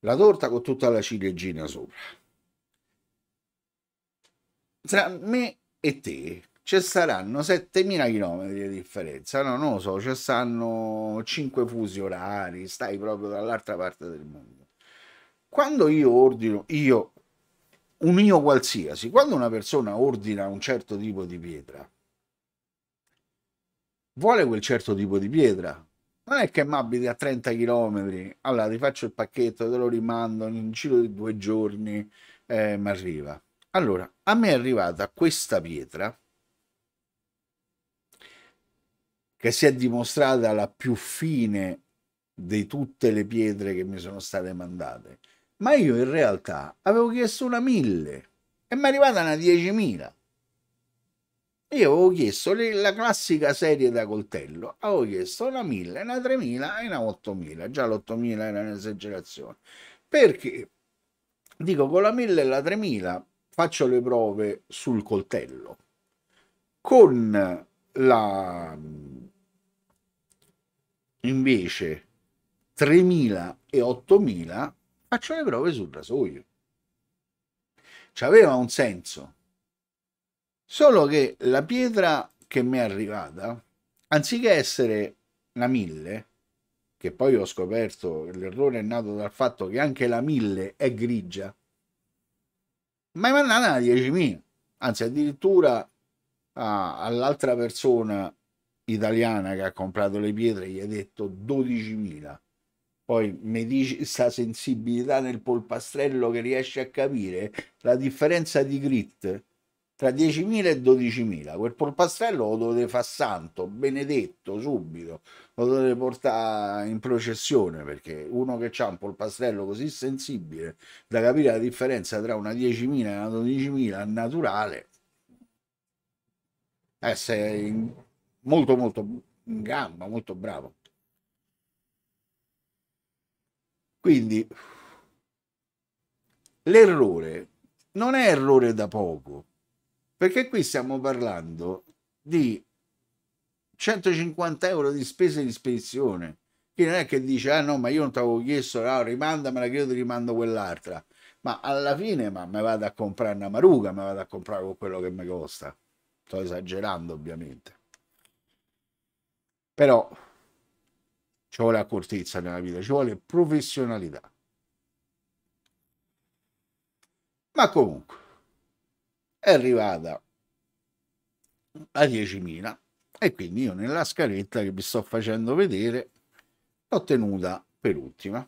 la torta con tutta la ciliegina sopra. Tra me e te ci saranno 7000 km di differenza, no, non lo so, ci saranno 5 fusi orari, stai proprio dall'altra parte del mondo. Quando io ordino, io un io qualsiasi, quando una persona ordina un certo tipo di pietra, vuole quel certo tipo di pietra. Non è che mi abiti a 30 km, allora ti faccio il pacchetto, te lo rimando in giro di due giorni, eh, mi arriva. Allora, a me è arrivata questa pietra che si è dimostrata la più fine di tutte le pietre che mi sono state mandate ma io in realtà avevo chiesto una 1000 e mi è arrivata una 10.000. Io avevo chiesto la classica serie da coltello, avevo chiesto una 1000, una 3000 e una 8000, già l'8000 era un'esagerazione. Perché? Dico con la 1000 e la 3000 faccio le prove sul coltello. Con la invece 3000 e 8000 faccio le prove sul rasoio. C'aveva un senso. Solo che la pietra che mi è arrivata, anziché essere la 1000, che poi ho scoperto l'errore è nato dal fatto che anche la 1000 è grigia, ma è mandata a 10.000, anzi addirittura all'altra persona italiana che ha comprato le pietre gli ha detto 12.000 poi mi dici questa sensibilità nel polpastrello che riesce a capire la differenza di grit tra 10.000 e 12.000 quel polpastrello lo dovete fare santo benedetto subito lo dovete portare in processione perché uno che ha un polpastrello così sensibile da capire la differenza tra una 10.000 e una 12.000 naturale è eh, molto molto in gamba molto bravo Quindi l'errore non è errore da poco, perché qui stiamo parlando di 150 euro di spese di spedizione. Chi non è che dice, ah no, ma io non ti avevo chiesto, no, rimandamela che io ti rimando quell'altra. Ma alla fine, ma me vado a comprare una maruga, me vado a comprare con quello che mi costa. Sto esagerando, ovviamente. Però ci vuole accortezza nella vita, ci vuole professionalità. Ma comunque è arrivata a 10.000 e quindi io nella scaletta che vi sto facendo vedere l'ho tenuta per ultima.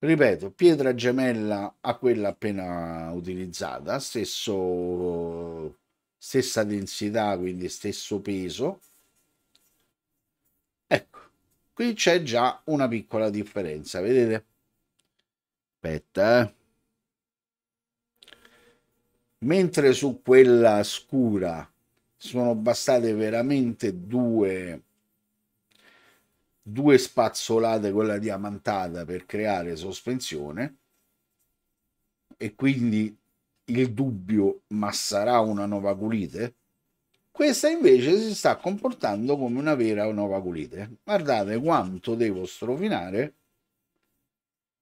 Ripeto, pietra gemella a quella appena utilizzata, stesso, stessa densità, quindi stesso peso, qui c'è già una piccola differenza vedete aspetta eh. mentre su quella scura sono bastate veramente due due spazzolate quella diamantata per creare sospensione e quindi il dubbio ma sarà una nuova culite questa invece si sta comportando come una vera nuova culite. Guardate quanto devo strofinare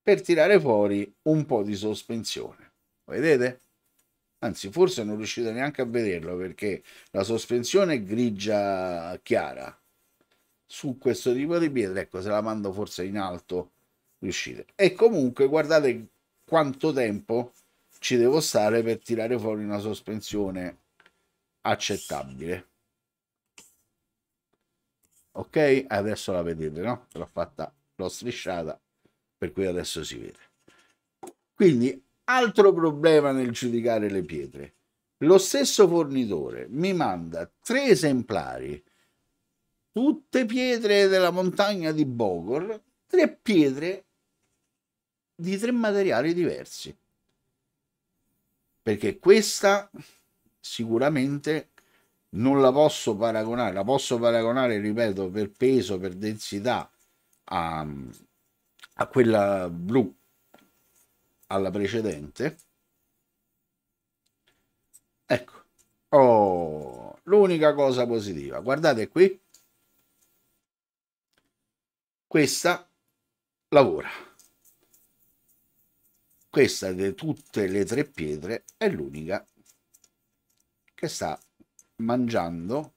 per tirare fuori un po' di sospensione. Vedete? Anzi, forse non riuscite neanche a vederlo perché la sospensione è grigia chiara. Su questo tipo di pietra, ecco, se la mando forse in alto riuscite. E comunque guardate quanto tempo ci devo stare per tirare fuori una sospensione accettabile. Ok, adesso la vedete, no? L'ho fatta, l'ho strisciata, per cui adesso si vede. Quindi, altro problema nel giudicare le pietre. Lo stesso fornitore mi manda tre esemplari, tutte pietre della montagna di Bogor, tre pietre di tre materiali diversi. Perché questa sicuramente non la posso paragonare, la posso paragonare, ripeto, per peso, per densità a, a quella blu, alla precedente. Ecco, oh, l'unica cosa positiva, guardate qui, questa lavora. Questa di tutte le tre pietre è l'unica che sta mangiando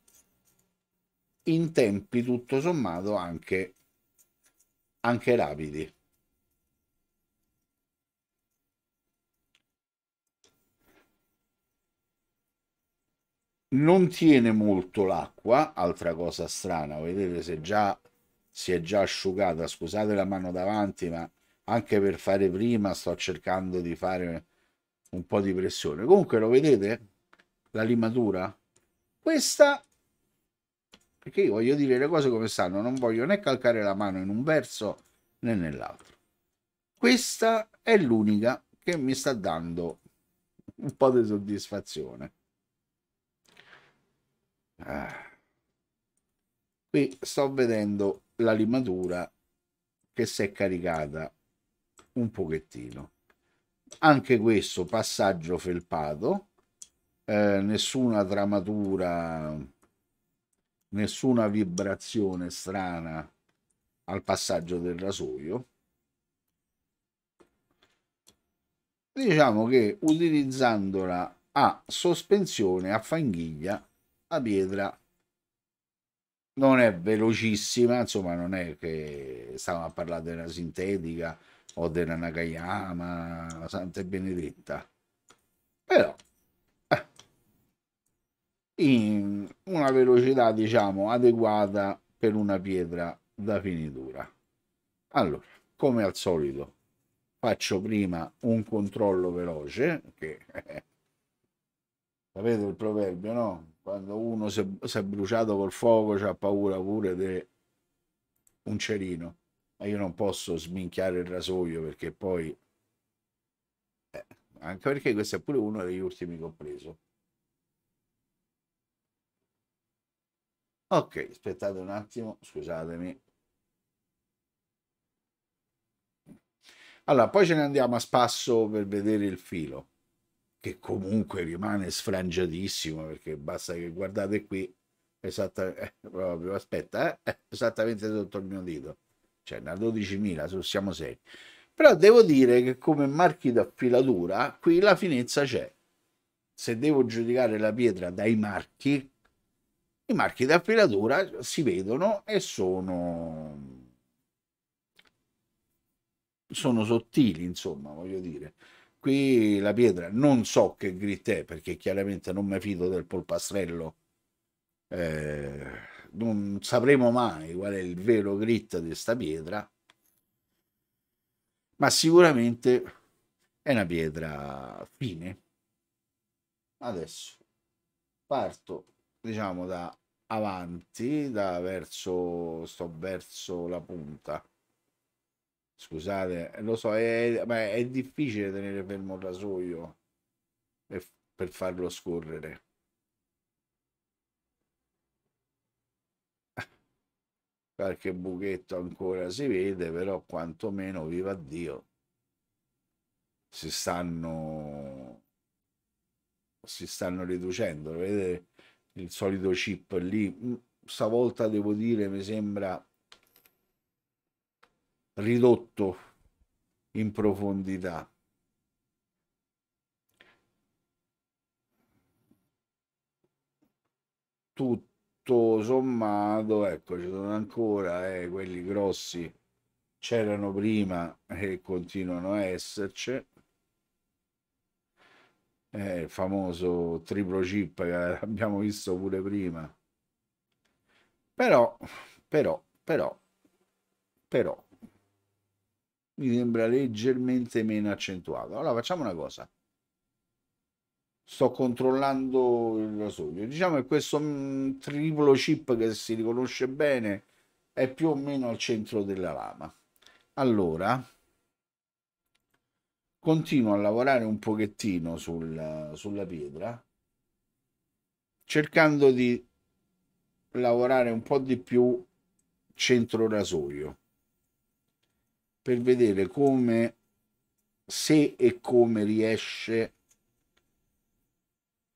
in tempi tutto sommato anche, anche rapidi. non tiene molto l'acqua, altra cosa strana, vedete se già si è già asciugata, scusate la mano davanti, ma anche per fare prima sto cercando di fare un po' di pressione. Comunque lo vedete? la limatura. Questa, perché io voglio dire le cose come stanno, non voglio né calcare la mano in un verso né nell'altro. Questa è l'unica che mi sta dando un po' di soddisfazione. Ah. Qui sto vedendo la limatura che si è caricata un pochettino. Anche questo passaggio felpato eh, nessuna tramatura, nessuna vibrazione strana al passaggio del rasoio. Diciamo che utilizzandola a sospensione a fanghiglia la pietra non è velocissima, insomma non è che stavamo a parlare della sintetica o della Nakayama, Santa e Benedetta, però in una velocità diciamo adeguata per una pietra da finitura allora come al solito faccio prima un controllo veloce che sapete il proverbio no quando uno si è bruciato col fuoco c'ha paura pure di un cerino ma io non posso sminchiare il rasoio perché poi eh, anche perché questo è pure uno degli ultimi che ho preso Ok, aspettate un attimo, scusatemi. Allora, poi ce ne andiamo a spasso per vedere il filo, che comunque rimane sfrangiatissimo, perché basta che guardate qui, esattamente, eh, proprio, aspetta, eh, eh, esattamente sotto il mio dito, cioè una 12.000, siamo seri. Però devo dire che come marchi d'affilatura, qui la finezza c'è. Se devo giudicare la pietra dai marchi, i marchi di d'affilatura si vedono e sono, sono sottili, insomma, voglio dire. Qui la pietra non so che grit è, perché chiaramente non mi fido del polpastrello. Eh, non sapremo mai qual è il vero grit di questa pietra, ma sicuramente è una pietra fine. Adesso parto diciamo da avanti da verso sto verso la punta scusate lo so è, ma è difficile tenere fermo il rasoio per, farlo scorrere qualche buchetto ancora si vede però quantomeno viva dio si stanno si stanno riducendo vedete il solito chip lì mm, stavolta devo dire mi sembra ridotto in profondità tutto sommato ecco ci sono ancora eh, quelli grossi c'erano prima e continuano a esserci eh, il famoso triplo chip che abbiamo visto pure prima. Però, però, però, però, mi sembra leggermente meno accentuato. Allora facciamo una cosa. Sto controllando il rasoio. Diciamo che questo mm, triplo chip che si riconosce bene è più o meno al centro della lama. Allora, continuo a lavorare un pochettino sul, sulla pietra cercando di lavorare un po' di più centro rasoio per vedere come se e come riesce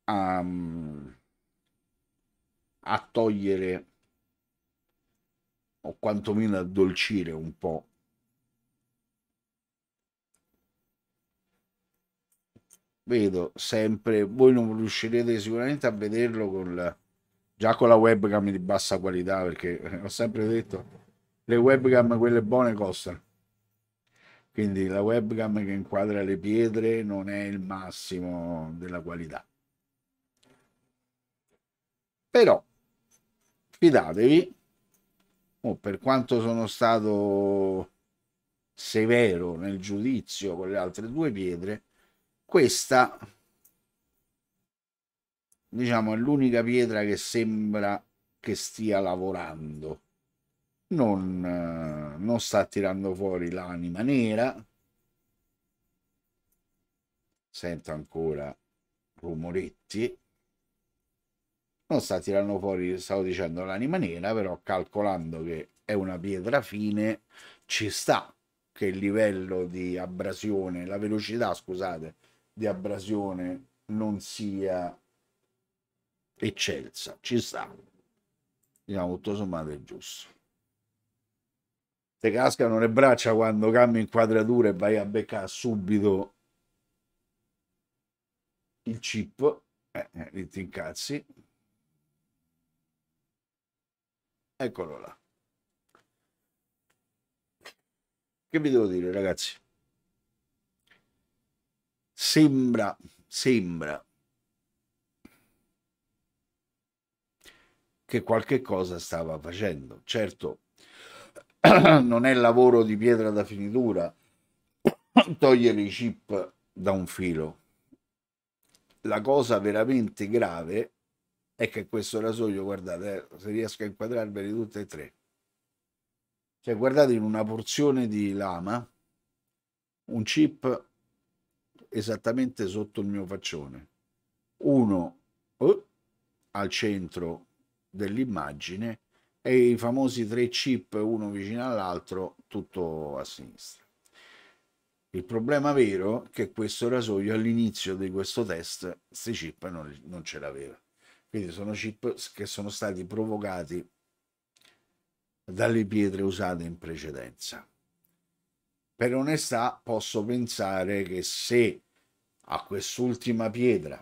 a, a togliere o quantomeno addolcire un po' vedo sempre, voi non riuscirete sicuramente a vederlo con la, già con la webcam di bassa qualità perché eh, ho sempre detto le webcam quelle buone costano quindi la webcam che inquadra le pietre non è il massimo della qualità però fidatevi oh, per quanto sono stato severo nel giudizio con le altre due pietre questa diciamo è l'unica pietra che sembra che stia lavorando non, eh, non sta tirando fuori l'anima nera sento ancora rumoretti non sta tirando fuori stavo dicendo l'anima nera però calcolando che è una pietra fine ci sta che il livello di abrasione la velocità scusate di abrasione non sia eccelsa, ci sta. Diciamo tutto sommato è giusto. Te cascano le braccia quando cambi inquadratura e vai a beccare subito il chip, eh, eh, ti incazzi. Eccolo là. Che vi devo dire, ragazzi? sembra, sembra che qualche cosa stava facendo. Certo, non è lavoro di pietra da finitura togliere i chip da un filo. La cosa veramente grave è che questo rasoio, guardate, eh, se riesco a inquadrarveli tutte e tre, cioè guardate in una porzione di lama un chip esattamente sotto il mio faccione, uno oh, al centro dell'immagine e i famosi tre chip uno vicino all'altro tutto a sinistra. Il problema vero è che questo rasoio all'inizio di questo test questi chip non, non ce l'aveva. Quindi sono chip che sono stati provocati dalle pietre usate in precedenza. Per onestà posso pensare che se a quest'ultima pietra.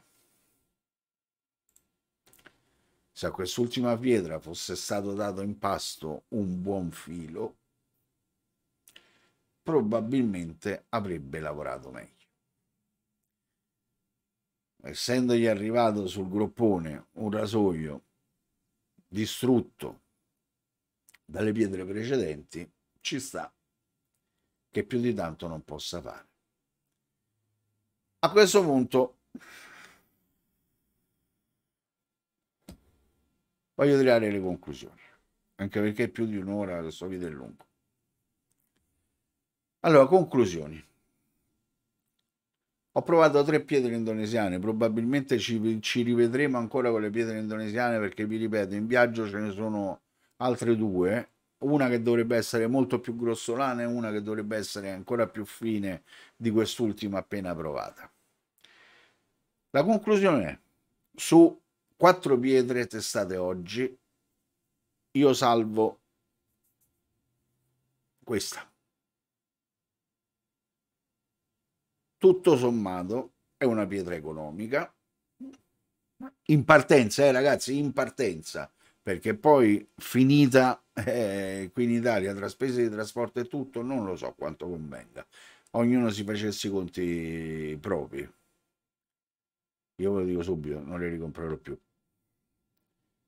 Se a quest'ultima pietra fosse stato dato in pasto un buon filo, probabilmente avrebbe lavorato meglio. Essendogli arrivato sul groppone un rasoio distrutto dalle pietre precedenti, ci sta che più di tanto non possa fare a questo punto voglio tirare le conclusioni anche perché più di un'ora questo video è lungo allora conclusioni ho provato tre pietre indonesiane, probabilmente ci, ci, rivedremo ancora con le pietre indonesiane perché vi ripeto, in viaggio ce ne sono altre due, una che dovrebbe essere molto più grossolana e una che dovrebbe essere ancora più fine di quest'ultima appena provata. La conclusione è, su quattro pietre testate oggi, io salvo questa. Tutto sommato è una pietra economica. In partenza, eh, ragazzi, in partenza, perché poi finita eh, qui in Italia tra spese di trasporto e tutto, non lo so quanto convenga. Ognuno si facesse i conti propri. Io ve lo dico subito, non le ricomprerò più.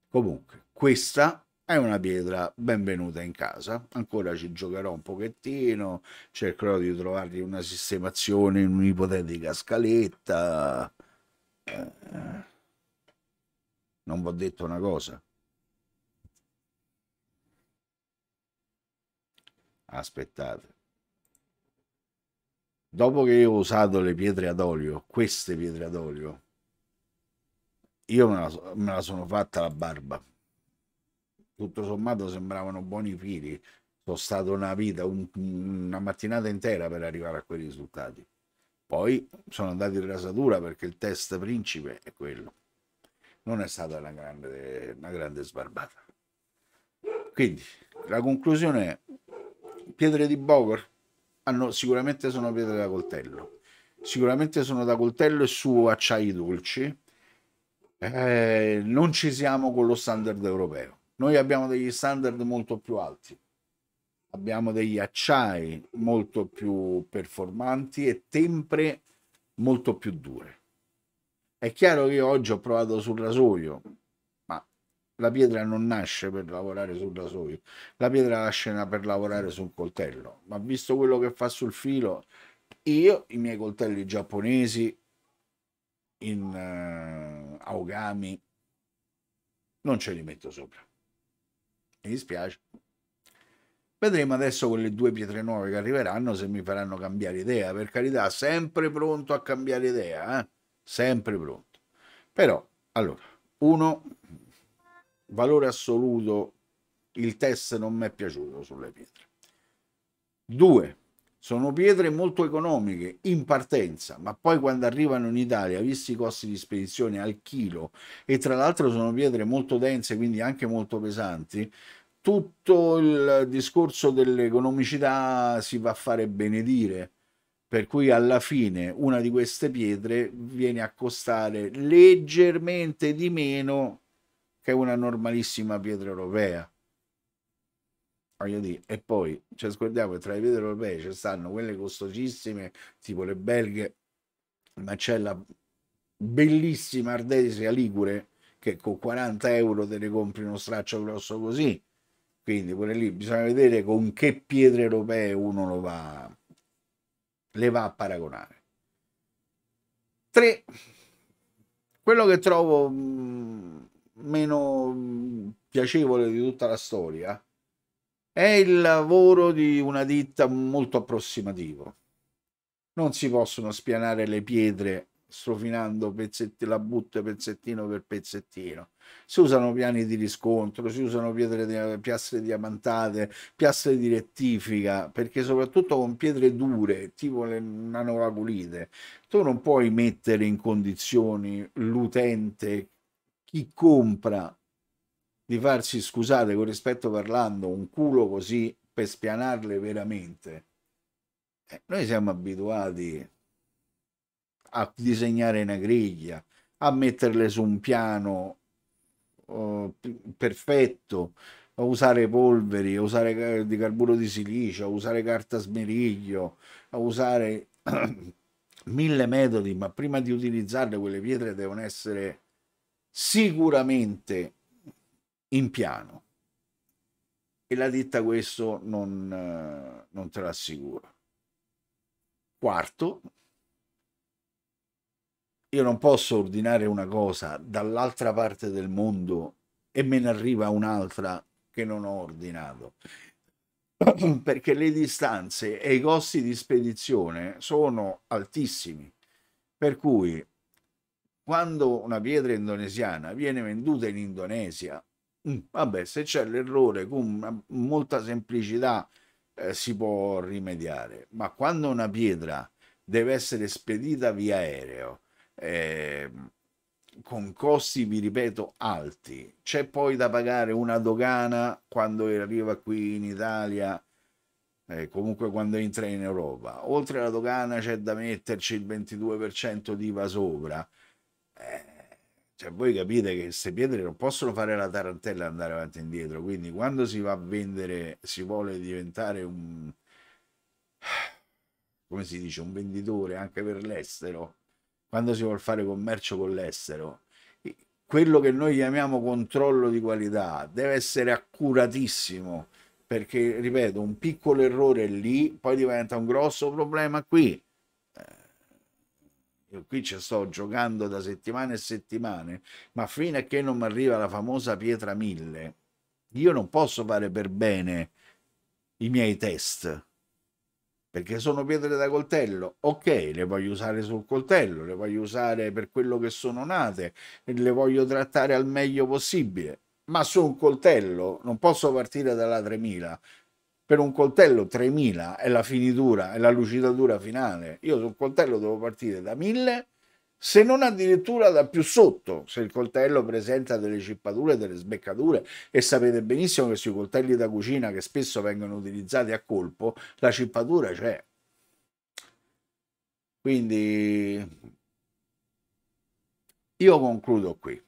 Comunque, questa è una pietra benvenuta in casa. Ancora ci giocherò un pochettino, cercherò di trovargli una sistemazione in un'ipotetica scaletta. Eh, non vi ho detto una cosa. Aspettate. Dopo che io ho usato le pietre ad olio, queste pietre ad olio, io me la, me la sono fatta la barba. Tutto sommato sembravano buoni fili. Sono stato una vita, un, una mattinata intera per arrivare a quei risultati. Poi sono andato in rasatura perché il test principe è quello. Non è stata una grande, una grande sbarbata. Quindi la conclusione è: pietre di Bogor hanno, ah, sicuramente sono pietre da coltello, sicuramente sono da coltello e su acciai dolci, eh? eh, non ci siamo con lo standard europeo. Noi abbiamo degli standard molto più alti, abbiamo degli acciai molto più performanti e tempre molto più dure. È chiaro che io oggi ho provato sul rasoio, ma la pietra non nasce per lavorare sul rasoio, la pietra nasce per lavorare sul coltello, ma visto quello che fa sul filo, io i miei coltelli giapponesi in uh, eh, Aogami, non ce li metto sopra. Mi dispiace. Vedremo adesso con le due pietre nuove che arriveranno se mi faranno cambiare idea. Per carità, sempre pronto a cambiare idea, eh? sempre pronto. Però, allora, uno, valore assoluto, il test non mi è piaciuto sulle pietre. Due, sono pietre molto economiche in partenza, ma poi quando arrivano in Italia, visti i costi di spedizione al chilo, e tra l'altro sono pietre molto dense, quindi anche molto pesanti, tutto il discorso dell'economicità si va a fare benedire. Per cui alla fine una di queste pietre viene a costare leggermente di meno che una normalissima pietra europea voglio dire, e poi ci cioè, scordiamo che tra i vetri europei ci stanno quelle costosissime, tipo le belghe, ma c'è la bellissima ardesia ligure che con 40 euro te ne compri uno straccio grosso così. Quindi pure lì bisogna vedere con che pietre europee uno lo va, le va a paragonare. 3. Quello che trovo mm, meno mm, piacevole di tutta la storia è il lavoro di una ditta molto approssimativo. Non si possono spianare le pietre strofinando pezzetti, la butte pezzettino per pezzettino. Si usano piani di riscontro, si usano pietre, piastre diamantate, piastre di rettifica, perché soprattutto con pietre dure, tipo le nanovaculite, tu non puoi mettere in condizioni l'utente, chi compra di farsi, scusate con rispetto parlando, un culo così per spianarle veramente. Eh, noi siamo abituati a disegnare una griglia, a metterle su un piano uh, perfetto, a usare polveri, a usare di carburo di silicio, a usare carta smeriglio, a usare mille metodi, ma prima di utilizzarle quelle pietre devono essere sicuramente in piano. E la ditta questo non, eh, non te l'assicuro. Quarto, io non posso ordinare una cosa dall'altra parte del mondo e me ne arriva un'altra che non ho ordinato perché le distanze e i costi di spedizione sono altissimi per cui quando una pietra indonesiana viene venduta in Indonesia Mm. vabbè, se c'è l'errore con molta semplicità eh, si può rimediare, ma quando una pietra deve essere spedita via aereo, eh, con costi, vi ripeto, alti, c'è poi da pagare una dogana quando arriva qui in Italia, eh, comunque quando entra in Europa, oltre alla dogana c'è da metterci il 22% di IVA sopra. Eh, cioè voi capite che queste pietre non possono fare la tarantella e andare avanti e indietro, quindi quando si va a vendere, si vuole diventare un, come si dice, un venditore anche per l'estero, quando si vuole fare commercio con l'estero, quello che noi chiamiamo controllo di qualità deve essere accuratissimo, perché ripeto, un piccolo errore lì poi diventa un grosso problema qui io qui ci sto giocando da settimane e settimane, ma fino a che non mi arriva la famosa pietra 1000, io non posso fare per bene i miei test perché sono pietre da coltello. Ok, le voglio usare sul coltello, le voglio usare per quello che sono nate, le voglio trattare al meglio possibile. Ma su un coltello non posso partire dalla 3000 per un coltello 3000 è la finitura, è la lucidatura finale. Io sul coltello devo partire da 1000, se non addirittura da più sotto, se il coltello presenta delle cippature, delle sbeccature e sapete benissimo che sui coltelli da cucina che spesso vengono utilizzati a colpo, la cippatura c'è. Quindi io concludo qui,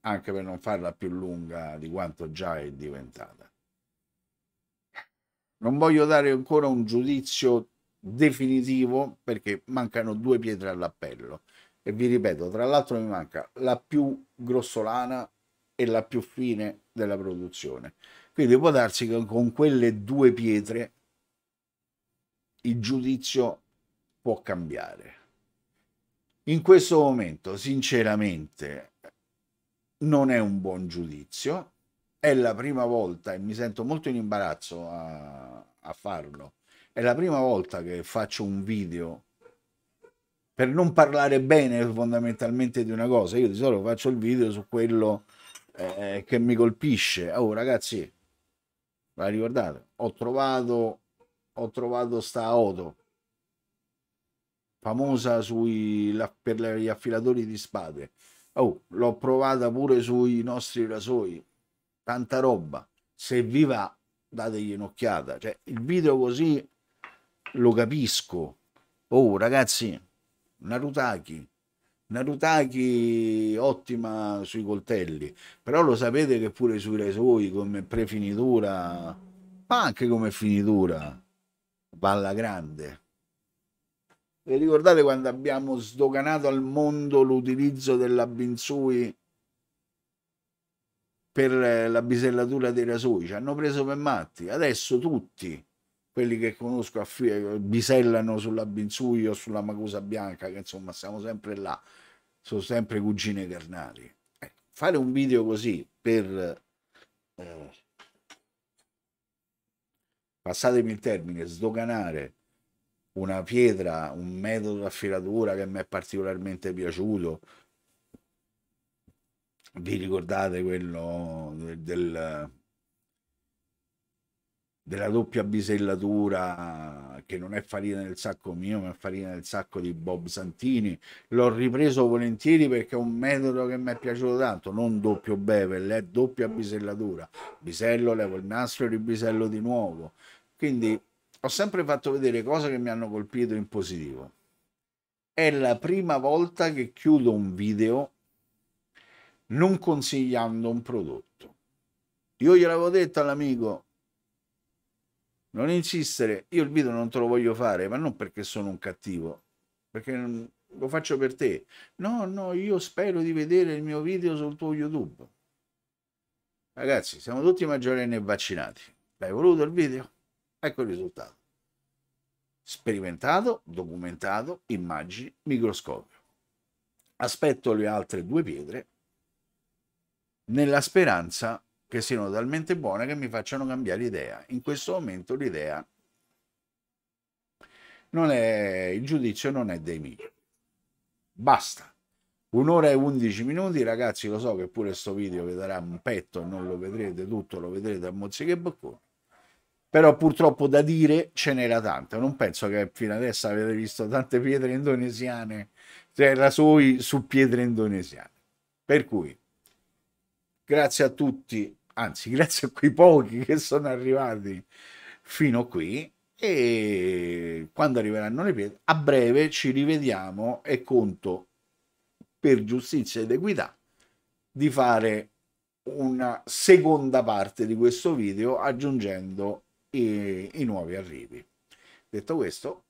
anche per non farla più lunga di quanto già è diventata. Non voglio dare ancora un giudizio definitivo perché mancano due pietre all'appello. E vi ripeto, tra l'altro mi manca la più grossolana e la più fine della produzione. Quindi può darsi che con quelle due pietre il giudizio può cambiare. In questo momento, sinceramente, non è un buon giudizio, è la prima volta e mi sento molto in imbarazzo a, a, farlo. È la prima volta che faccio un video per non parlare bene fondamentalmente di una cosa. Io di solito faccio il video su quello eh, che mi colpisce. Oh ragazzi, la ricordate? Ho trovato, ho trovato sta auto famosa sui, la, per gli affilatori di spade. Oh, l'ho provata pure sui nostri rasoi tanta roba. Se vi va, dategli un'occhiata. Cioè, il video così lo capisco. Oh, ragazzi, Narutaki. Narutaki ottima sui coltelli, però lo sapete che pure sui resoi come prefinitura, ma anche come finitura, va alla grande. Vi ricordate quando abbiamo sdoganato al mondo l'utilizzo della Binsui per eh, la bisellatura dei rasoi, ci hanno preso per matti, adesso tutti quelli che conosco a Fie, bisellano sulla Binzui o sulla Macusa Bianca, che insomma siamo sempre là, sono sempre cugine carnali. Eh, fare un video così per... Eh, passatemi il termine, sdoganare una pietra, un metodo di affilatura che mi è particolarmente piaciuto, vi ricordate quello del, della doppia bisellatura che non è farina nel sacco mio ma è farina nel sacco di Bob Santini l'ho ripreso volentieri perché è un metodo che mi è piaciuto tanto non doppio bevel è doppia bisellatura bisello levo il nastro e ribisello di nuovo quindi ho sempre fatto vedere cose che mi hanno colpito in positivo è la prima volta che chiudo un video non consigliando un prodotto. Io gliel'avevo detto all'amico, non insistere, io il video non te lo voglio fare, ma non perché sono un cattivo, perché lo faccio per te. No, no, io spero di vedere il mio video sul tuo YouTube. Ragazzi, siamo tutti maggiorenni e vaccinati. L'hai voluto il video? Ecco il risultato. Sperimentato, documentato, immagini, microscopio. Aspetto le altre due pietre nella speranza che siano talmente buone che mi facciano cambiare idea. In questo momento l'idea non è, il giudizio non è dei miei. Basta. Un'ora e undici minuti, ragazzi, lo so che pure questo video vi darà un petto, non lo vedrete tutto, lo vedrete a mozziche bocconi. Però purtroppo da dire ce n'era tanta. Non penso che fino adesso avete visto tante pietre indonesiane, cioè rasoi su pietre indonesiane. Per cui Grazie a tutti, anzi grazie a quei pochi che sono arrivati fino qui e quando arriveranno le pietre, a breve ci rivediamo e conto per giustizia ed equità di fare una seconda parte di questo video aggiungendo i, i nuovi arrivi. Detto questo,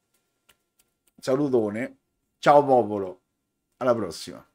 salutone, ciao popolo, alla prossima.